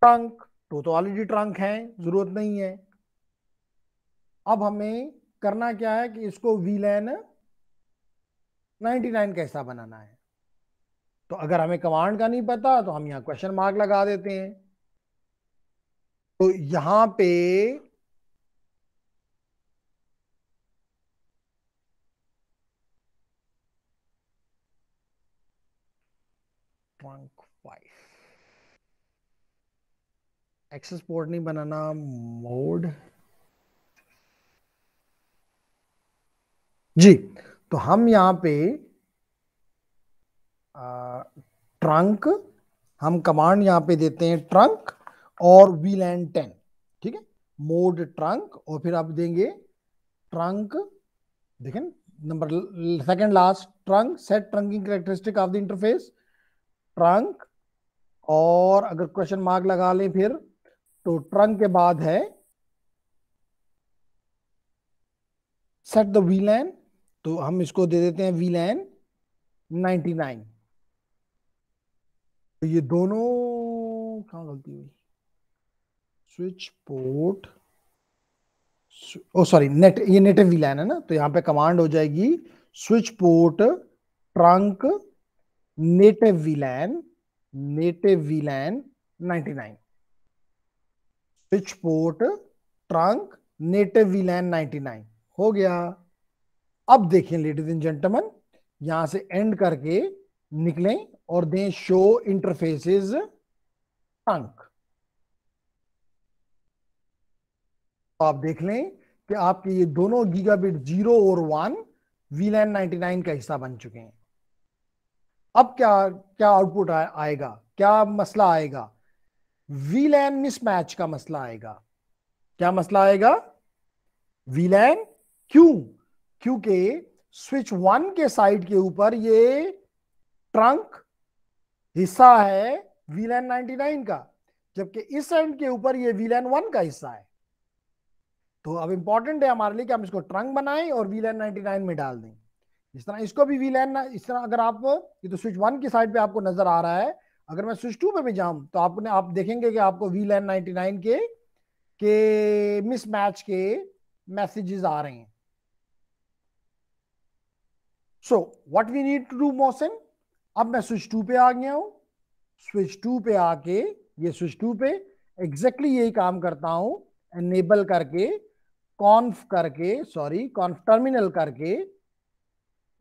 ट्रंक तो तो ऑलरेडी ट्रंक है जरूरत नहीं है अब हमें करना क्या है कि इसको वी लैन नाइन्टी नाइन कैसा बनाना है तो अगर हमें कमांड का नहीं पता तो हम यहां क्वेश्चन मार्क लगा देते हैं तो यहां पे एक्सेस पोर्ट नहीं बनाना मोड जी तो हम यहाँ पे ट्रंक हम कमांड यहाँ पे देते हैं ट्रंक और व्हील एंड टेन ठीक है मोड ट्रंक और फिर आप देंगे ट्रंक देखें number second last trunk set trunking characteristic of the interface trunk और अगर क्वेश्चन मार्क लगा लें फिर तो ट्रंक के बाद है सेट द व्हील एंड तो हम इसको दे देते हैं वी लैन नाइनटी नाइन तो ये दोनों कहा गलती हुई switch port oh sorry net ये नेटिव वी लैन है ना तो यहां पे कमांड हो जाएगी switch port trunk native VLAN native VLAN nine switch port trunk native VLAN nine हो गया अब देखें लेडीज एंड जेंटलमैन यहां से एंड करके निकलें और दें शो इंटरफेसेस ट्रंक तो आप देख लें कि आपके ये दोनों गीगाबिट जीरो और वन वीलैन 99 का हिस्सा बन चुके हैं अब क्या क्या आउटपुट आ, आएगा क्या मसला आएगा वीलैन मिसमैच का मसला आएगा क्या मसला आएगा वीलैन क्यों क्योंकि स्विच वन के साइड के ऊपर ये ट्रंक हिस्सा है वीलैन 99 का जबकि इस एंड के ऊपर ये वीलैन वन का हिस्सा है तो अब इंपॉर्टेंट है हमारे लिए कि हम इसको ट्रंक बनाएं और वीलैन 99 में डाल दें इस तरह इसको भी वीलैन इस तरह अगर आप ये तो स्विच वन की साइड पे आपको नजर आ रहा है अगर मैं स्विच टू पे भी जाऊं तो आपने आप देखेंगे कि आपको वीलैन नाइनटी के के मिसमैच के मैसेजेस आ रहे हैं so what we need to do Mohsin अब मैं स्विच टू पे आ गया हूं स्विच टू पे आके ये स्विच टू पे एग्जैक्टली यही काम करता हूं एनेबल करके कॉन्फ करके सॉरी कॉन्फ टर्मिनल करके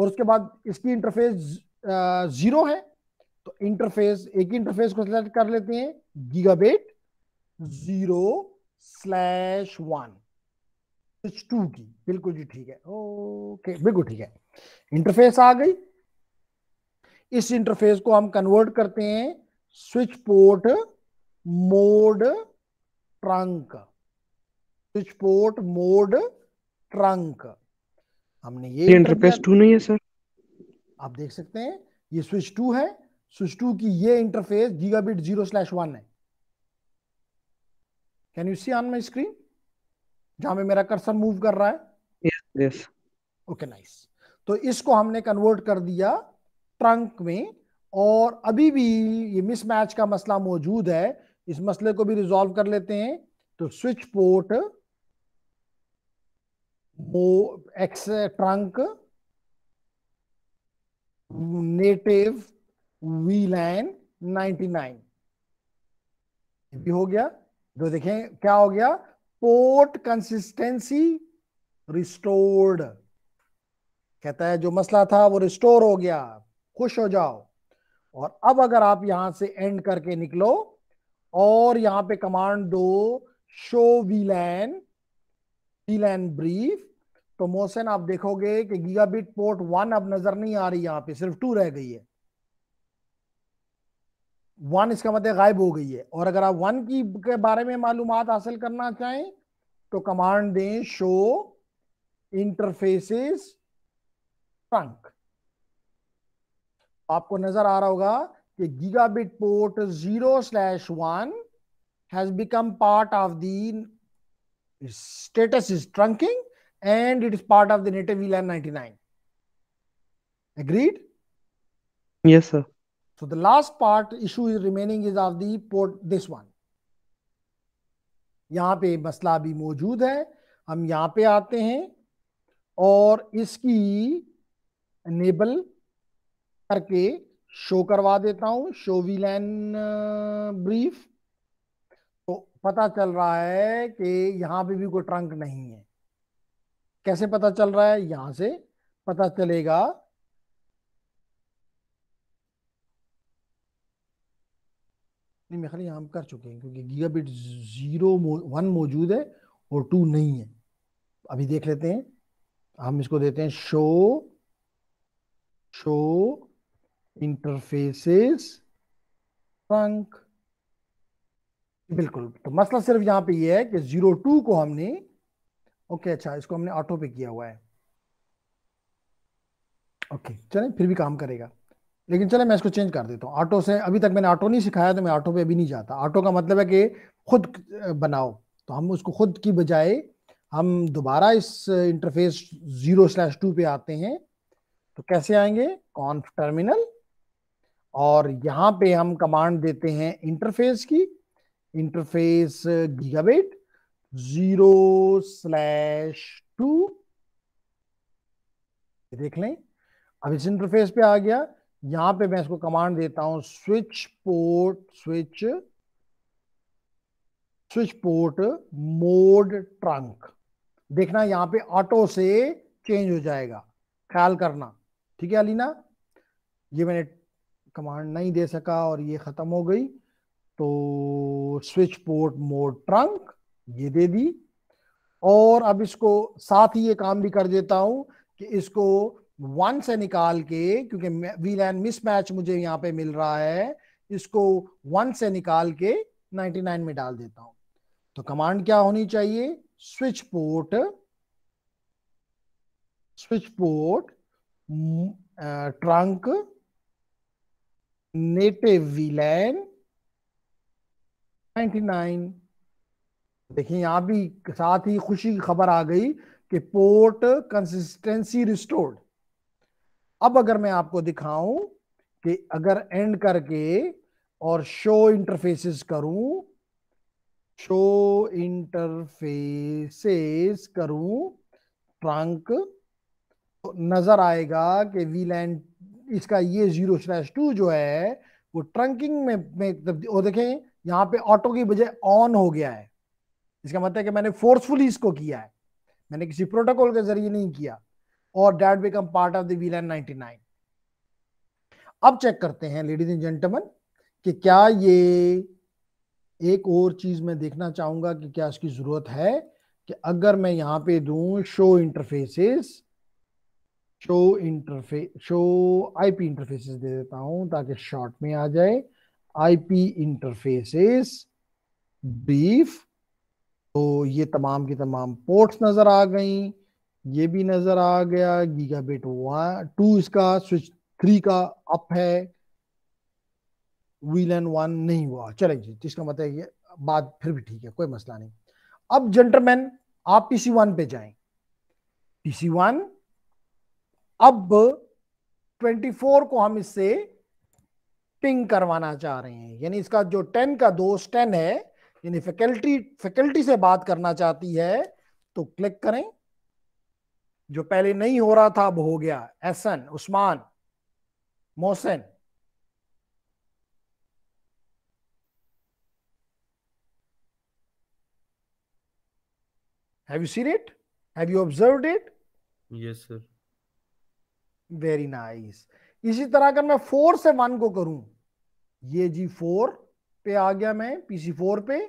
और उसके बाद इसकी इंटरफेस जीरो है तो इंटरफेस एक ही इंटरफेस को सिलेक्ट कर लेते हैं gigabit zero slash one switch two की बिल्कुल जी ठीक है ओके बिल्कुल ठीक है इंटरफेस आ गई इस इंटरफेस को हम कन्वर्ट करते हैं switch port mode trunk switch port mode trunk हमने ये, इंटरफेस टू नहीं है सर आप देख सकते हैं ये स्विच टू है स्विच टू की ये interface gigabit zero slash one है can you see on my screen जहां में मेरा कर्सर मूव कर रहा है यस यस ओके नाइस तो इसको हमने कन्वर्ट कर दिया ट्रंक में और अभी भी ये मिसमैच का मसला मौजूद है इस मसले को भी रिजॉल्व कर लेते हैं तो switch port X trunk native VLAN ninety nine भी हो गया जो तो देखें क्या हो गया पोर्ट कंसिस्टेंसी रिस्टोर्ड कहता है जो मसला था वो रिस्टोर हो गया खुश हो जाओ और अब अगर आप यहां से एंड करके निकलो और यहां पे कमांड दो शो वीलैन वीलैन ब्रीफ तो मोहसेन आप देखोगे कि गीगाबिट पोर्ट वन अब नजर नहीं आ रही यहां पे सिर्फ टू रह गई है वन इसका मतलब गायब हो गई है और अगर आप वन की के बारे में मालूम हासिल करना चाहें तो कमांड दें शो इंटरफेसिस ट्रंक आपको नजर आ रहा होगा कि gigabit port zero slash one has become part of the status is trunking and it is part of the native VLAN ninety nine agreed yes sir so the last part issue is remaining is of the port this one यहां पे मसला भी मौजूद है हम यहां पे आते हैं और इसकी नेबल करके शो करवा देता हूं शो वी लैन ब्रीफ तो पता चल रहा है कि यहां पे भी कोई ट्रंक नहीं है कैसे पता चल रहा है यहां से पता चलेगा नहीं मैं खाली यहां कर चुके हैं क्योंकि गीगाबिट जीरो वन मौजूद है और टू नहीं है अभी देख लेते हैं हम इसको देते हैं शो show interfaces trunk बिल्कुल तो मसला सिर्फ यहां पे ये है कि जीरो टू को हमने ओके अच्छा इसको हमने ऑटो पे किया हुआ है ओके चले फिर भी काम करेगा लेकिन चले मैं इसको चेंज कर देता हूँ ऑटो से अभी तक मैंने ऑटो नहीं सिखाया तो मैं ऑटो पे अभी नहीं जाता ऑटो का मतलब है कि खुद बनाओ तो हम उसको खुद की बजाय हम दोबारा इस इंटरफेस जीरो स्लैश टू पे आते हैं तो कैसे आएंगे कॉन्फ टर्मिनल और यहां पे हम कमांड देते हैं इंटरफेस की interface gigabit zero slash two देख लें अब इस इंटरफेस पे आ गया यहां पे मैं इसको कमांड देता हूं switch port switch switch port mode trunk देखना यहां पे ऑटो से चेंज हो जाएगा ख्याल करना ठीक है अलीना ये मैंने कमांड नहीं दे सका और ये खत्म हो गई तो स्विच पोर्ट मोड ट्रंक ये दे दी और अब इसको साथ ही ये काम भी कर देता हूं कि इसको वन से निकाल के क्योंकि वी लैन मिसमैच मुझे यहां पे मिल रहा है इसको वन से निकाल के 99 में डाल देता हूं तो कमांड क्या होनी चाहिए switch port switch port trunk native VLAN 99 देखिए यहां भी साथ ही खुशी की खबर आ गई कि पोर्ट कंसिस्टेंसी रिस्टोर्ड अब अगर मैं आपको दिखाऊं कि अगर एंड करके और शो इंटरफेसेस करूं शो इंटरफेसेस करूं ट्रंक तो नज़र आएगा कि वी लैंड इसका ये जीरो स्लैश टू जो है वो ट्रंकिंग में में वो देखें यहाँ पे ऑटो की बजाय ऑन हो गया है इसका मतलब है कि मैंने फोर्सफुली इसको किया है मैंने किसी प्रोटोकॉल के जरिए नहीं किया और that become part of the LAN ninety nine अब चेक करते हैं लेडीज एंड जेंटमन कि क्या ये एक और चीज मैं देखना चाहूंगा कि क्या इसकी जरूरत है कि अगर मैं यहां पे do show interfaces show interface show IP interfaces दे देता हूं ताकि शॉर्ट में आ जाए आईपी इंटरफेसेस ब्रीफ तो ये तमाम की तमाम पोर्ट्स नज़र आ गई ये भी नज़र आ गया गीगाबिट वन टू इसका स्विच थ्री का अप है वील एन वन नहीं हुआ चले जी इसका मतलब ये बात फिर भी ठीक है कोई मसला नहीं अब जेंटरमैन आप पीसी वन पे जाएं पीसी वन अब 24 को हम इससे पिंग करवाना चाह रहे हैं यानी इसका जो 10 का दोष 10 है यानी फैकल्टी फैकल्टी से बात करना चाहती है तो क्लिक करें जो पहले नहीं हो रहा था अब हो गया Ahsan Usman Mohsin have you seen it have you observe it yes sir very nice इसी तरह अगर मैं फोर से वन को करूं ये जी फोर पे आ गया मैं पीसी फोर पे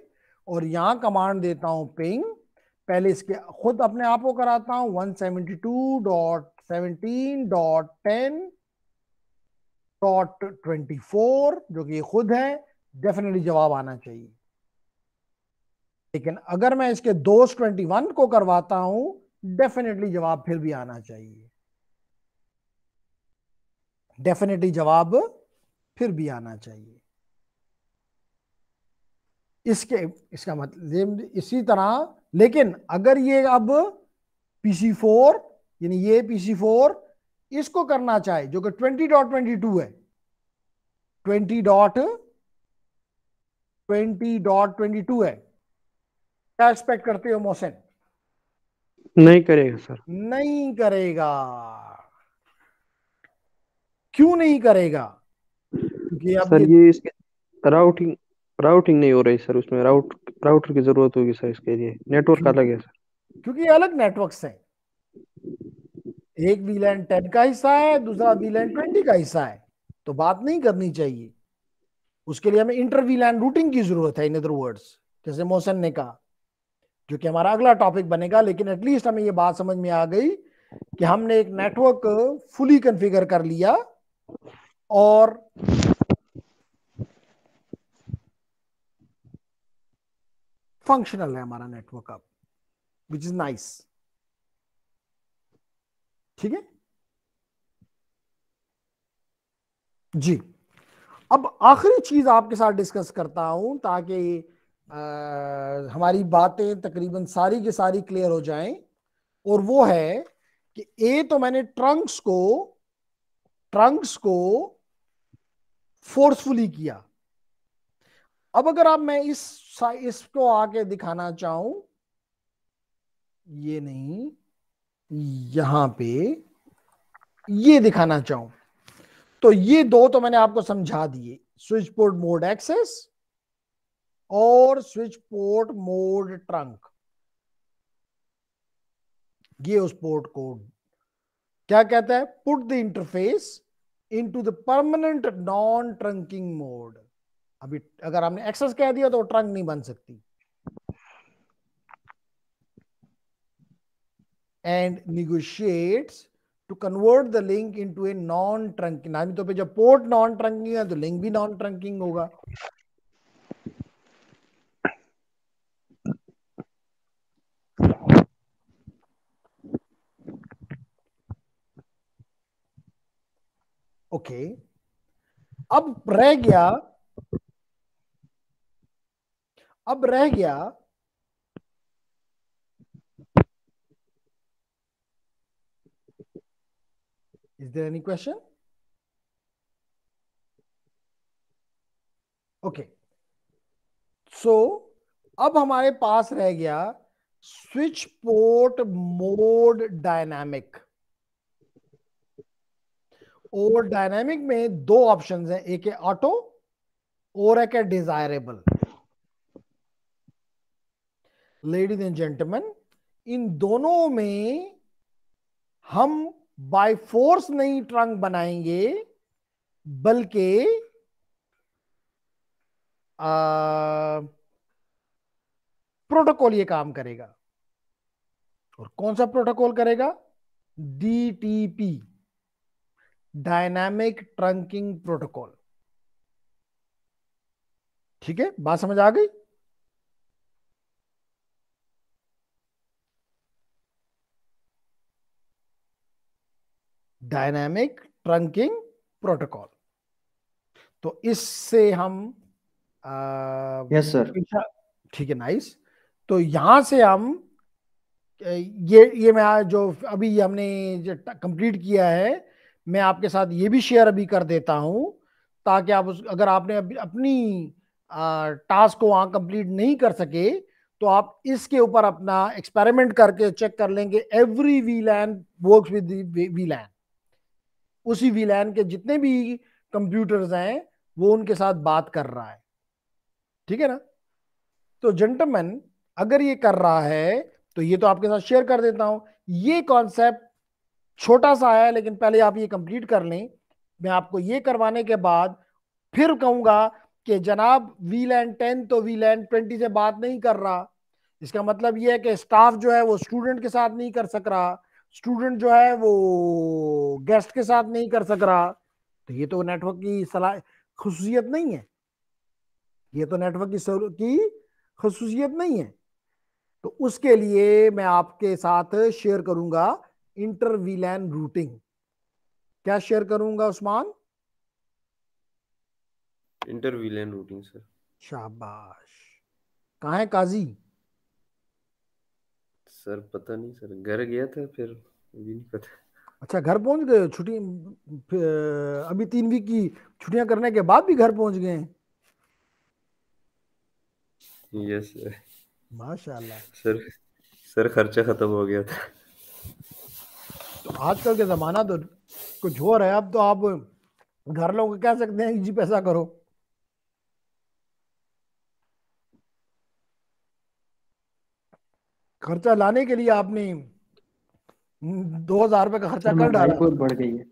और यहां कमांड देता हूं पिंग पहले इसके खुद अपने आप को कराता हूं one seventy two dot seventeen dot ten dot twenty four जो कि खुद है डेफिनेटली जवाब आना चाहिए लेकिन अगर मैं इसके दोस्त ट्वेंटी वन को करवाता हूं डेफिनेटली जवाब फिर भी आना चाहिए डेफिनेटली जवाब फिर भी आना चाहिए इसके इसका मतलब इसी तरह लेकिन अगर ये अब पीसी फोर यानी ये पीसी फोर इसको करना चाहे जो कि ट्वेंटी डॉट ट्वेंटी टू है twenty dot twenty dot twenty two है क्या एक्सपेक्ट करते हो मोहसिन नहीं करेगा सर नहीं करेगा क्यों नहीं करेगा क्योंकि अब सर ये इसके राउटिंग राउटिंग नहीं हो रही सर उसमें राउट राउटर की जरूरत होगी सर इसके लिए नेटवर्क अलग है सर क्योंकि अलग नेटवर्क्स हैं एक वी लैंड टेन का हिस्सा है दूसरा वी लैंड ट्वेंटी का हिस्सा है तो बात नहीं करनी चाहिए उसके लिए हमें इंटर वी लैंड रूटिंग की जरूरत है इन अदर वर्ड्स जैसे मोशन ने कहा जो कि हमारा अगला टॉपिक बनेगा लेकिन एटलीस्ट हमें यह बात समझ में आ गई कि हमने एक नेटवर्क फुली कन्फिगर कर लिया और फंक्शनल है हमारा नेटवर्क अब विच इज नाइस ठीक है जी अब आखिरी चीज आपके साथ डिस्कस करता हूं ताकि आ, हमारी बातें तकरीबन सारी की सारी क्लियर हो जाएं और वो है कि ए तो मैंने ट्रंक्स को ट्रंक्स को फोर्सफुली किया अब अगर आप मैं इस इसको आके दिखाना चाहूं ये नहीं यहां पे ये दिखाना चाहूं तो ये दो तो मैंने आपको समझा दिए स्विच पोर्ट मोड एक्सेस और स्विच पोर्ट मोड ट्रंक ये उस पोर्ट को क्या कहता है put the interface in to the permanent non trunking mode अभी अगर हमने एक्सेस कह दिया तो ट्रंक नहीं बन सकती and negotiates to convert the link to a non trunking नामी तो पे जब पोर्ट नॉन ट्रंकिंग है तो लिंक भी नॉन ट्रंकिंग होगा ओके अब रह गया अब रह गया is there any question okay so अब हमारे पास रह गया स्विच पोर्ट मोड डायनामिक और डायनेमिक में दो ऑप्शन हैं एक है ऑटो और एक है डिजायरेबल लेडीज एंड जेंटलमैन इन दोनों में हम बाय फोर्स नहीं ट्रंक बनाएंगे बल्कि प्रोटोकॉल ये काम करेगा और कौन सा प्रोटोकॉल करेगा डीटीपी डायनामिक ट्रंकिंग प्रोटोकॉल ठीक है बात समझ आ गई डायनामिक ट्रंकिंग प्रोटोकॉल तो इससे हम यस सर ठीक है नाइस तो यहां से हम ये ये मैं जो अभी हमने कंप्लीट किया है मैं आपके साथ ये भी शेयर अभी कर देता हूँ ताकि आप उस अगर आपने अपनी टास्क को वहाँ कंप्लीट नहीं कर सके तो आप इसके ऊपर अपना एक्सपेरिमेंट करके चेक कर लेंगे every VLAN work with VLAN उसी वी लैन के जितने भी कंप्यूटर्स हैं वो उनके साथ बात कर रहा है ठीक है ना तो जेंटलमैन अगर ये कर रहा है तो ये तो आपके साथ शेयर कर देता हूं ये कॉन्सेप्ट छोटा सा है लेकिन पहले आप ये कंप्लीट कर लें मैं आपको ये करवाने के बाद फिर कहूंगा कि जनाब वी लैंड टेन तो वी लैंड ट्वेंटी से बात नहीं कर रहा इसका मतलब ये है कि स्टाफ जो है वो स्टूडेंट के साथ नहीं कर सक रहा स्टूडेंट जो है वो गेस्ट के साथ नहीं कर सक रहा तो ये तो नेटवर्क की सलाह खसूसियत नहीं है ये तो नेटवर्क की सर... की खसूसियत नहीं है तो उसके लिए मैं आपके साथ शेयर करूंगा इंटरवीलैन रूटिंग क्या शेयर करूंगा उस्मान इंटरवीलैन रूटिंग सर शाबाश कहा है काजी सर पता नहीं सर घर गया था फिर नहीं पता अच्छा घर पहुंच गए छुट्टी अभी तीन वीक की छुट्टियां करने के बाद भी घर पहुंच गए यस सर माशाल्लाह सर सर खर्चा खत्म हो गया था तो आजकल के ज़माना तो कुछ हो रहा है अब तो आप घर लोग कह सकते हैं जी पैसा करो खर्चा लाने के लिए आपने दो हजार रुपये का खर्चा कर डाला बढ़ गई है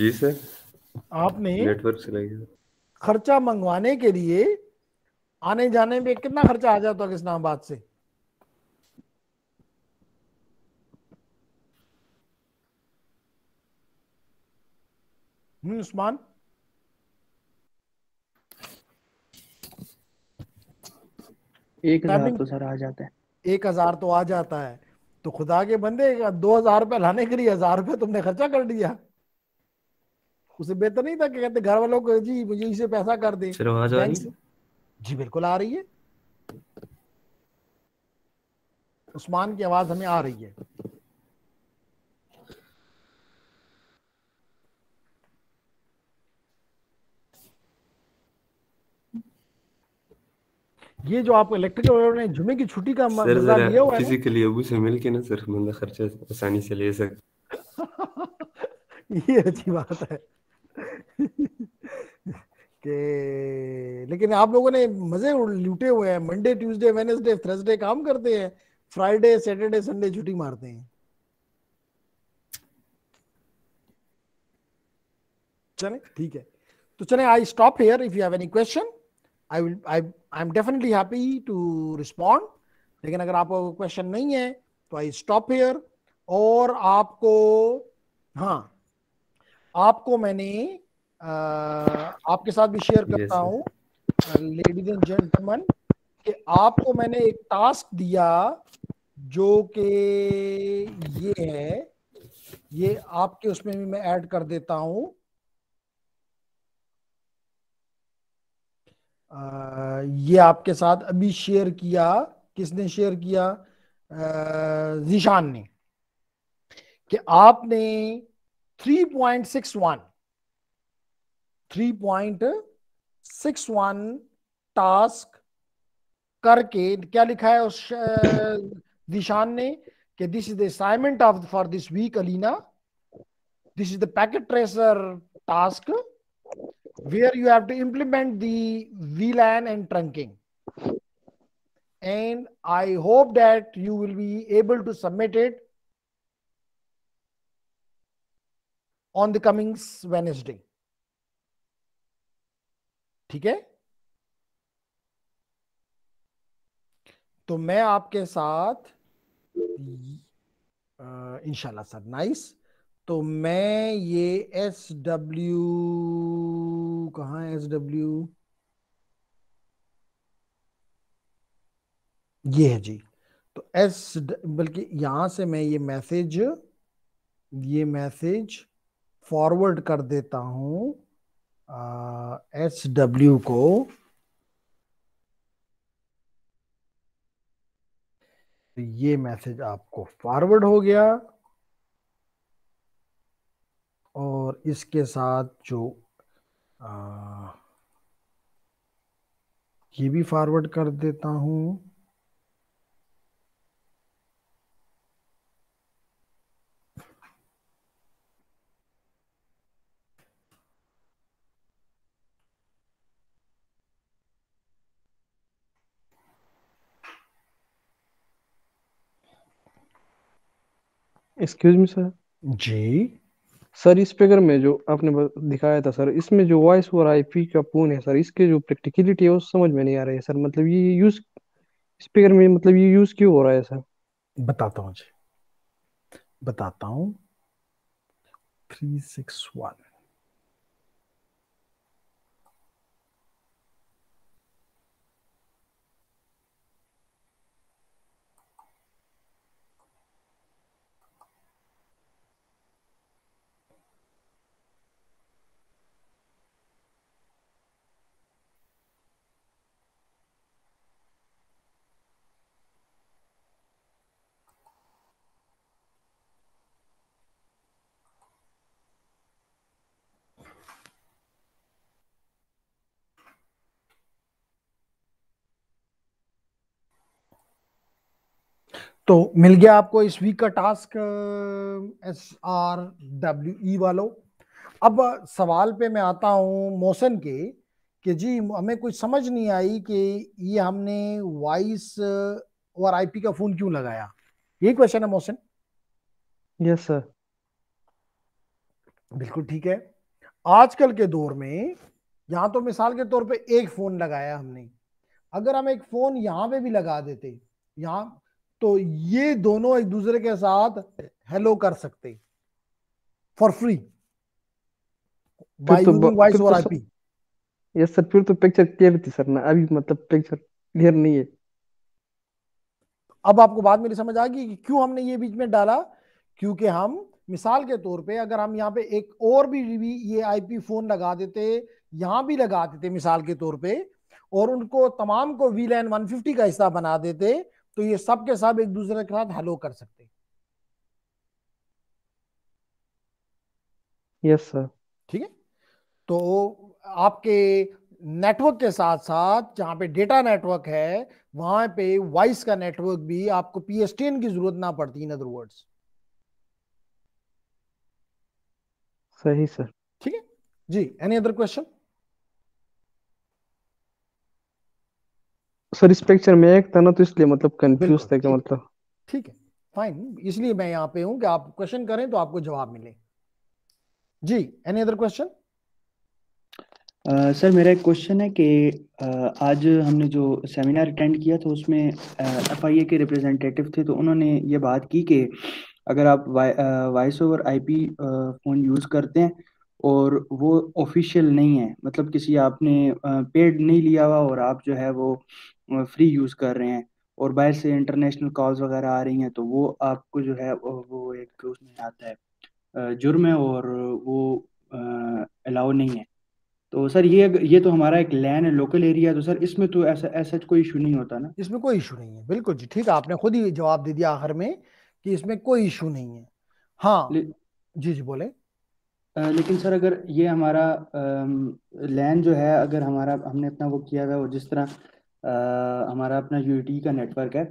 जी सर आपने नेटवर्क से खर्चा मंगवाने के लिए आने जाने में कितना खर्चा आ जाता है इस्लामाबाद से उस्मान एक हजार तो सर आ जाता है एक हजार तो आ जाता है तो खुदा के बंदे दो हजार रुपए लाने के लिए हजार रुपए तुमने खर्चा कर दिया उसे बेहतर नहीं था कि कहते घर वालों को जी मुझे इसे पैसा कर दे जी बिल्कुल आ रही है उस्मान की आवाज हमें आ रही है ये जो आप इलेक्ट्रिक ने जुमे की छुट्टी का मजा लिया हुआ है किसी अबू से मिल के ना सर बंदा खर्चा आसानी से ले सकता ये अच्छी बात है के लेकिन आप लोगों ने मजे लूटे हुए हैं मंडे ट्यूसडे वेनेसडे थर्सडे काम करते हैं फ्राइडे सैटरडे संडे छुट्टी मारते हैं चले ठीक है तो चले I stop here if you have any question I will I I am definitely happy to respond लेकिन अगर आपको क्वेश्चन नहीं है तो आई स्टॉप हेयर और आपको हाँ आपको मैंने आ, आपके साथ भी शेयर करता हूँ लेडीज एंड जेंटलमैन कि आपको मैंने एक टास्क दिया जो कि ये है ये आपके उसमें भी मैं ऐड कर देता हूँ ये आपके साथ अभी शेयर किया किसने शेयर किया जीशान ने कि आपने 3.61 3.61 टास्क करके क्या लिखा है उस दिशान ने कि this is the assignment of for this week Alina this is the packet tracer task where you have to implement the VLAN and trunking. And I hope that you will be able to submit it on the coming Wednesday. ठीक है तो मैं आपके साथ इंशाल्लाह सर नाइस तो मैं ये एस डब्ल्यू कहा एस डब्ल्यू ये है जी तो एस बल्कि यहां से मैं ये मैसेज ये मैसेज फॉरवर्ड कर देता हूं एस डब्ल्यू को तो ये मैसेज आपको फॉरवर्ड हो गया और इसके साथ जो आ, ये भी फॉरवर्ड कर देता हूँ एक्सक्यूज मी सर जी सर इस फिगर में जो आपने दिखाया था सर इसमें जो वॉइस ओवर आईपी का फोन है सर इसके जो प्रैक्टिकलिटी है वो समझ में नहीं आ रही है सर मतलब ये यूज इस फिगर में मतलब ये यूज क्यों हो रहा है सर बताता हूँ जी बताता हूँ थ्री सिक्स वन तो मिल गया आपको इस वीक का task S R W E वालों अब सवाल पे मैं आता हूँ मोशन के कि जी हमें कुछ समझ नहीं आई कि ये हमने वॉइस और आईपी का फोन क्यों लगाया ये क्वेश्चन है मोशन यस सर बिल्कुल ठीक है आजकल के दौर में यहाँ तो मिसाल के तौर पे एक फोन लगाया हमने अगर हम एक फोन यहाँ पे भी लगा देते यहाँ तो ये दोनों एक दूसरे के साथ हेलो कर सकते for free by using voice over IP yes sir फिर तो पिक्चर क्लियर तो तो थी सर ना अभी मतलब पिक्चर क्लियर नहीं है अब आपको बात मेरी समझ आ गई कि क्यों हमने ये बीच में डाला क्योंकि हम मिसाल के तौर पे अगर हम यहाँ पे एक और भी, ये आईपी फोन लगा देते यहाँ भी लगा देते मिसाल के तौर पे और उनको तमाम को वी लैन वन फिफ्टी का हिस्सा बना देते तो ये सब के सब एक दूसरे के साथ हेलो कर सकते हैं यस सर ठीक है तो आपके नेटवर्क के साथ साथ जहां पे डेटा नेटवर्क है वहां पे वॉइस का नेटवर्क भी आपको पीएसटीएन की जरूरत ना पड़ती इन अदर वर्ड्स सही सर ठीक है जी एनी अदर क्वेश्चन सर इस पिक्चर में एक था ना तो इसलिए मतलब कंफ्यूज था क्या मतलब ठीक है फाइन इसलिए मैं यहाँ पे हूँ कि आप क्वेश्चन करें तो आपको जवाब मिले जी एनी अदर क्वेश्चन सर मेरा एक क्वेश्चन है कि uh, आज हमने जो सेमिनार अटेंड किया था उसमें एफ uh, के रिप्रेजेंटेटिव थे तो उन्होंने ये बात की कि अगर आप voice over IP phone use करते हैं और वो ऑफिशियल नहीं है मतलब किसी आपने पेड नहीं लिया हुआ और आप जो है वो फ्री यूज़ कर रहे हैं और बाहर से इंटरनेशनल कॉल्स वगैरह आ रही हैं तो वो आपको जो है वो एक उसमें आता है जुर्म है और वो अलाउ नहीं है तो सर ये ये तो हमारा एक लैंड है लोकल एरिया तो सर इसमें तो ऐसा ऐसा कोई इशू नहीं होता ना इसमें कोई इशू नहीं है बिल्कुल जी ठीक है आपने खुद ही जवाब दे दिया आखिर में कि इसमें कोई इशू नहीं है हाँ जी जी बोले लेकिन सर अगर ये हमारा लैन जो है अगर हमारा हमने अपना वो किया हुआ और जिस तरह आ, हमारा अपना यू का नेटवर्क है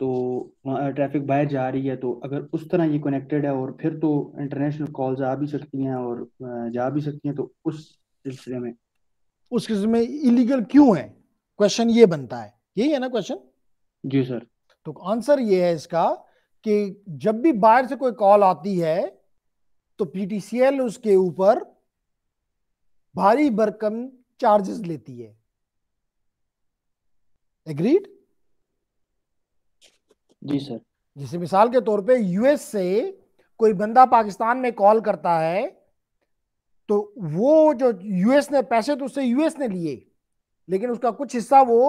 तो ट्रैफिक बाहर जा रही है तो अगर उस तरह ये कनेक्टेड है और फिर तो इंटरनेशनल कॉल्स आ भी सकती हैं और जा भी सकती हैं तो उस सिलसिले में उस किस्म में इलीगल क्यों है क्वेश्चन ये बनता है यही है ना क्वेश्चन जी सर तो आंसर ये है इसका कि जब भी बाहर से कोई कॉल आती है तो पीटीसीएल उसके ऊपर भारी भरकम चार्जेस लेती है एग्रीड जी सर जैसे मिसाल के तौर पे यूएस से कोई बंदा पाकिस्तान में कॉल करता है तो वो जो यूएस ने पैसे तो उससे यूएस ने लिए लेकिन उसका कुछ हिस्सा वो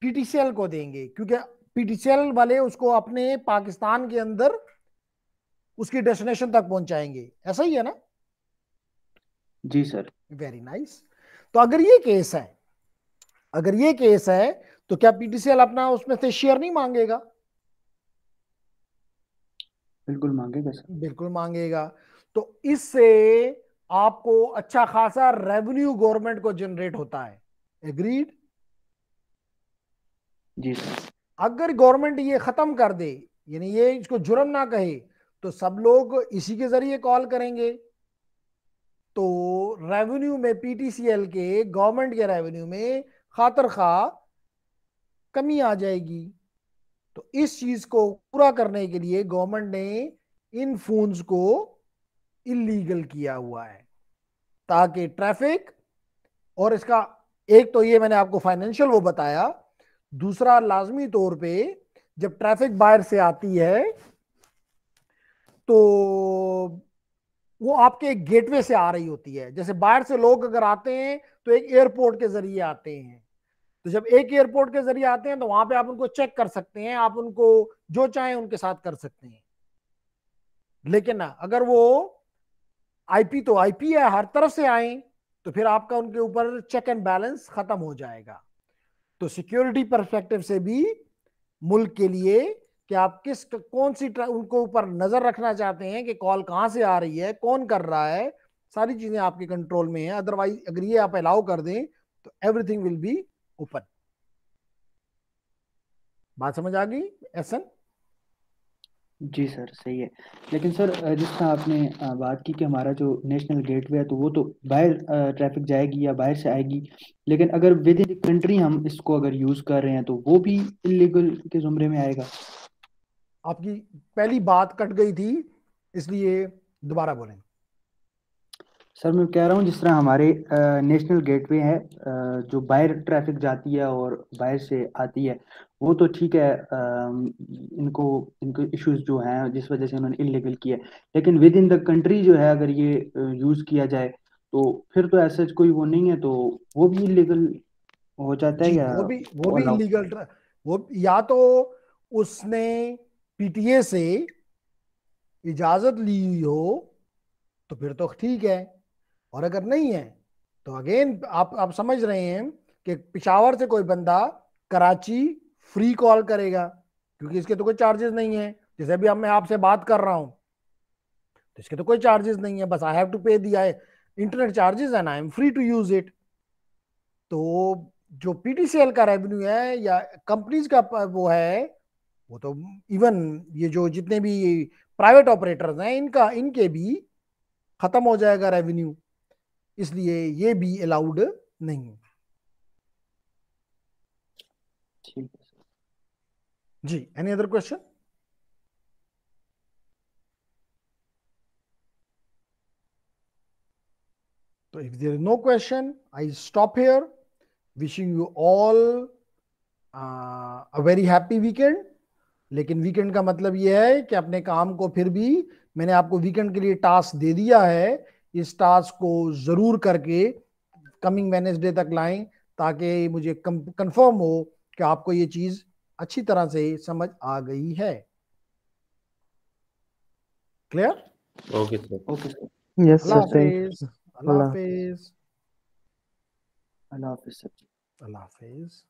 पीटीसीएल को देंगे क्योंकि पीटीसीएल वाले उसको अपने पाकिस्तान के अंदर उसकी डेस्टिनेशन तक पहुंचाएंगे ऐसा ही है ना जी सर वेरी नाइस तो अगर ये केस है अगर ये केस है तो क्या पीटीसीएल अपना उसमें से शेयर नहीं मांगेगा बिल्कुल मांगेगा सर बिल्कुल मांगेगा तो इससे आपको अच्छा खासा रेवेन्यू गवर्नमेंट को जनरेट होता है एग्रीड जी सर अगर गवर्नमेंट ये खत्म कर दे यानी ये इसको जुर्म ना कहे तो सब लोग इसी के जरिए कॉल करेंगे तो रेवेन्यू में पीटीसीएल के गवर्नमेंट के रेवेन्यू में खातर खा कमी आ जाएगी तो इस चीज को पूरा करने के लिए गवर्नमेंट ने इन फोन्स को इलीगल किया हुआ है ताकि ट्रैफिक और इसका एक तो ये मैंने आपको फाइनेंशियल वो बताया दूसरा लाजमी तौर पे जब ट्रैफिक बाहर से आती है तो वो आपके एक गेटवे से आ रही होती है जैसे बाहर से लोग अगर आते हैं तो एक एयरपोर्ट के जरिए आते हैं तो जब एक एयरपोर्ट के जरिए आते हैं तो वहां पे आप उनको चेक कर सकते हैं आप उनको जो चाहे उनके साथ कर सकते हैं लेकिन ना अगर वो आईपी तो आईपी है हर तरफ से आए तो फिर आपका उनके ऊपर चेक एंड बैलेंस खत्म हो जाएगा तो सिक्योरिटी परस्पेक्टिव से भी मुल्क के लिए कि आप किस कौन सी उनको ऊपर नजर रखना चाहते हैं कि कॉल कहाँ से आ रही है कौन कर रहा है सारी चीजें आपके कंट्रोल में है अदरवाइज अगर ये आप अलाउ कर दें तो एवरीथिंग विल बी ओपन बात समझ आ गई एसन जी सर सही है लेकिन सर जिस तरह आपने बात की कि हमारा जो नेशनल गेटवे है तो वो तो बाहर ट्रैफिक जाएगी या बाहर से आएगी लेकिन अगर विद इन कंट्री हम इसको अगर यूज कर रहे हैं तो वो भी इलीगल के जुमरे में आएगा आपकी पहली बात कट गई थी इसलिए दोबारा बोलें सर मैं कह रहा हूँ जिस तरह हमारे नेशनल गेटवे है जो बाहर ट्रैफिक जाती है और बाहर से आती है वो तो ठीक है इनको इनको इश्यूज जो हैं जिस वजह से उन्होंने इलीगल किया है लेकिन विद इन द कंट्री जो है अगर ये यूज़ किया जाए तो फिर तो ऐसे कोई वो नहीं है तो वो भी इलीगल हो जाता है या वो भी वो भी इलीगल वो या तो उसने पीटीए से इजाजत ली हुई हो तो फिर तो ठीक है और अगर नहीं है तो अगेन आप आप समझ रहे हैं कि पिशावर से कोई बंदा कराची फ्री कॉल करेगा क्योंकि इसके तो कोई चार्जेस नहीं है जैसे अभी मैं आपसे बात कर रहा हूं तो इसके तो कोई चार्जेस नहीं है बस आई हैव टू पे दिया है internet charges and I am free to use it तो जो पीटीसीएल का रेवेन्यू है या कंपनीज का वो है वो तो इवन ये जो जितने भी प्राइवेट ऑपरेटर्स हैं इनका इनके भी खत्म हो जाएगा रेवेन्यू इसलिए ये भी अलाउड नहीं है जी एनी अदर क्वेश्चन तो if there no question I stop here wishing you all a very happy weekend लेकिन वीकेंड का मतलब यह है कि अपने काम को फिर भी मैंने आपको वीकेंड के लिए टास्क दे दिया है इस टास्क को जरूर करके कमिंग वेनेसडे तक लाएं ताकि मुझे कंफर्म हो कि आपको ये चीज अच्छी तरह से समझ आ गई है clear okay sir okay sir yes sir thank अल्लाह हाफिज अल्लाह हाफिज अल्लाह हाफिज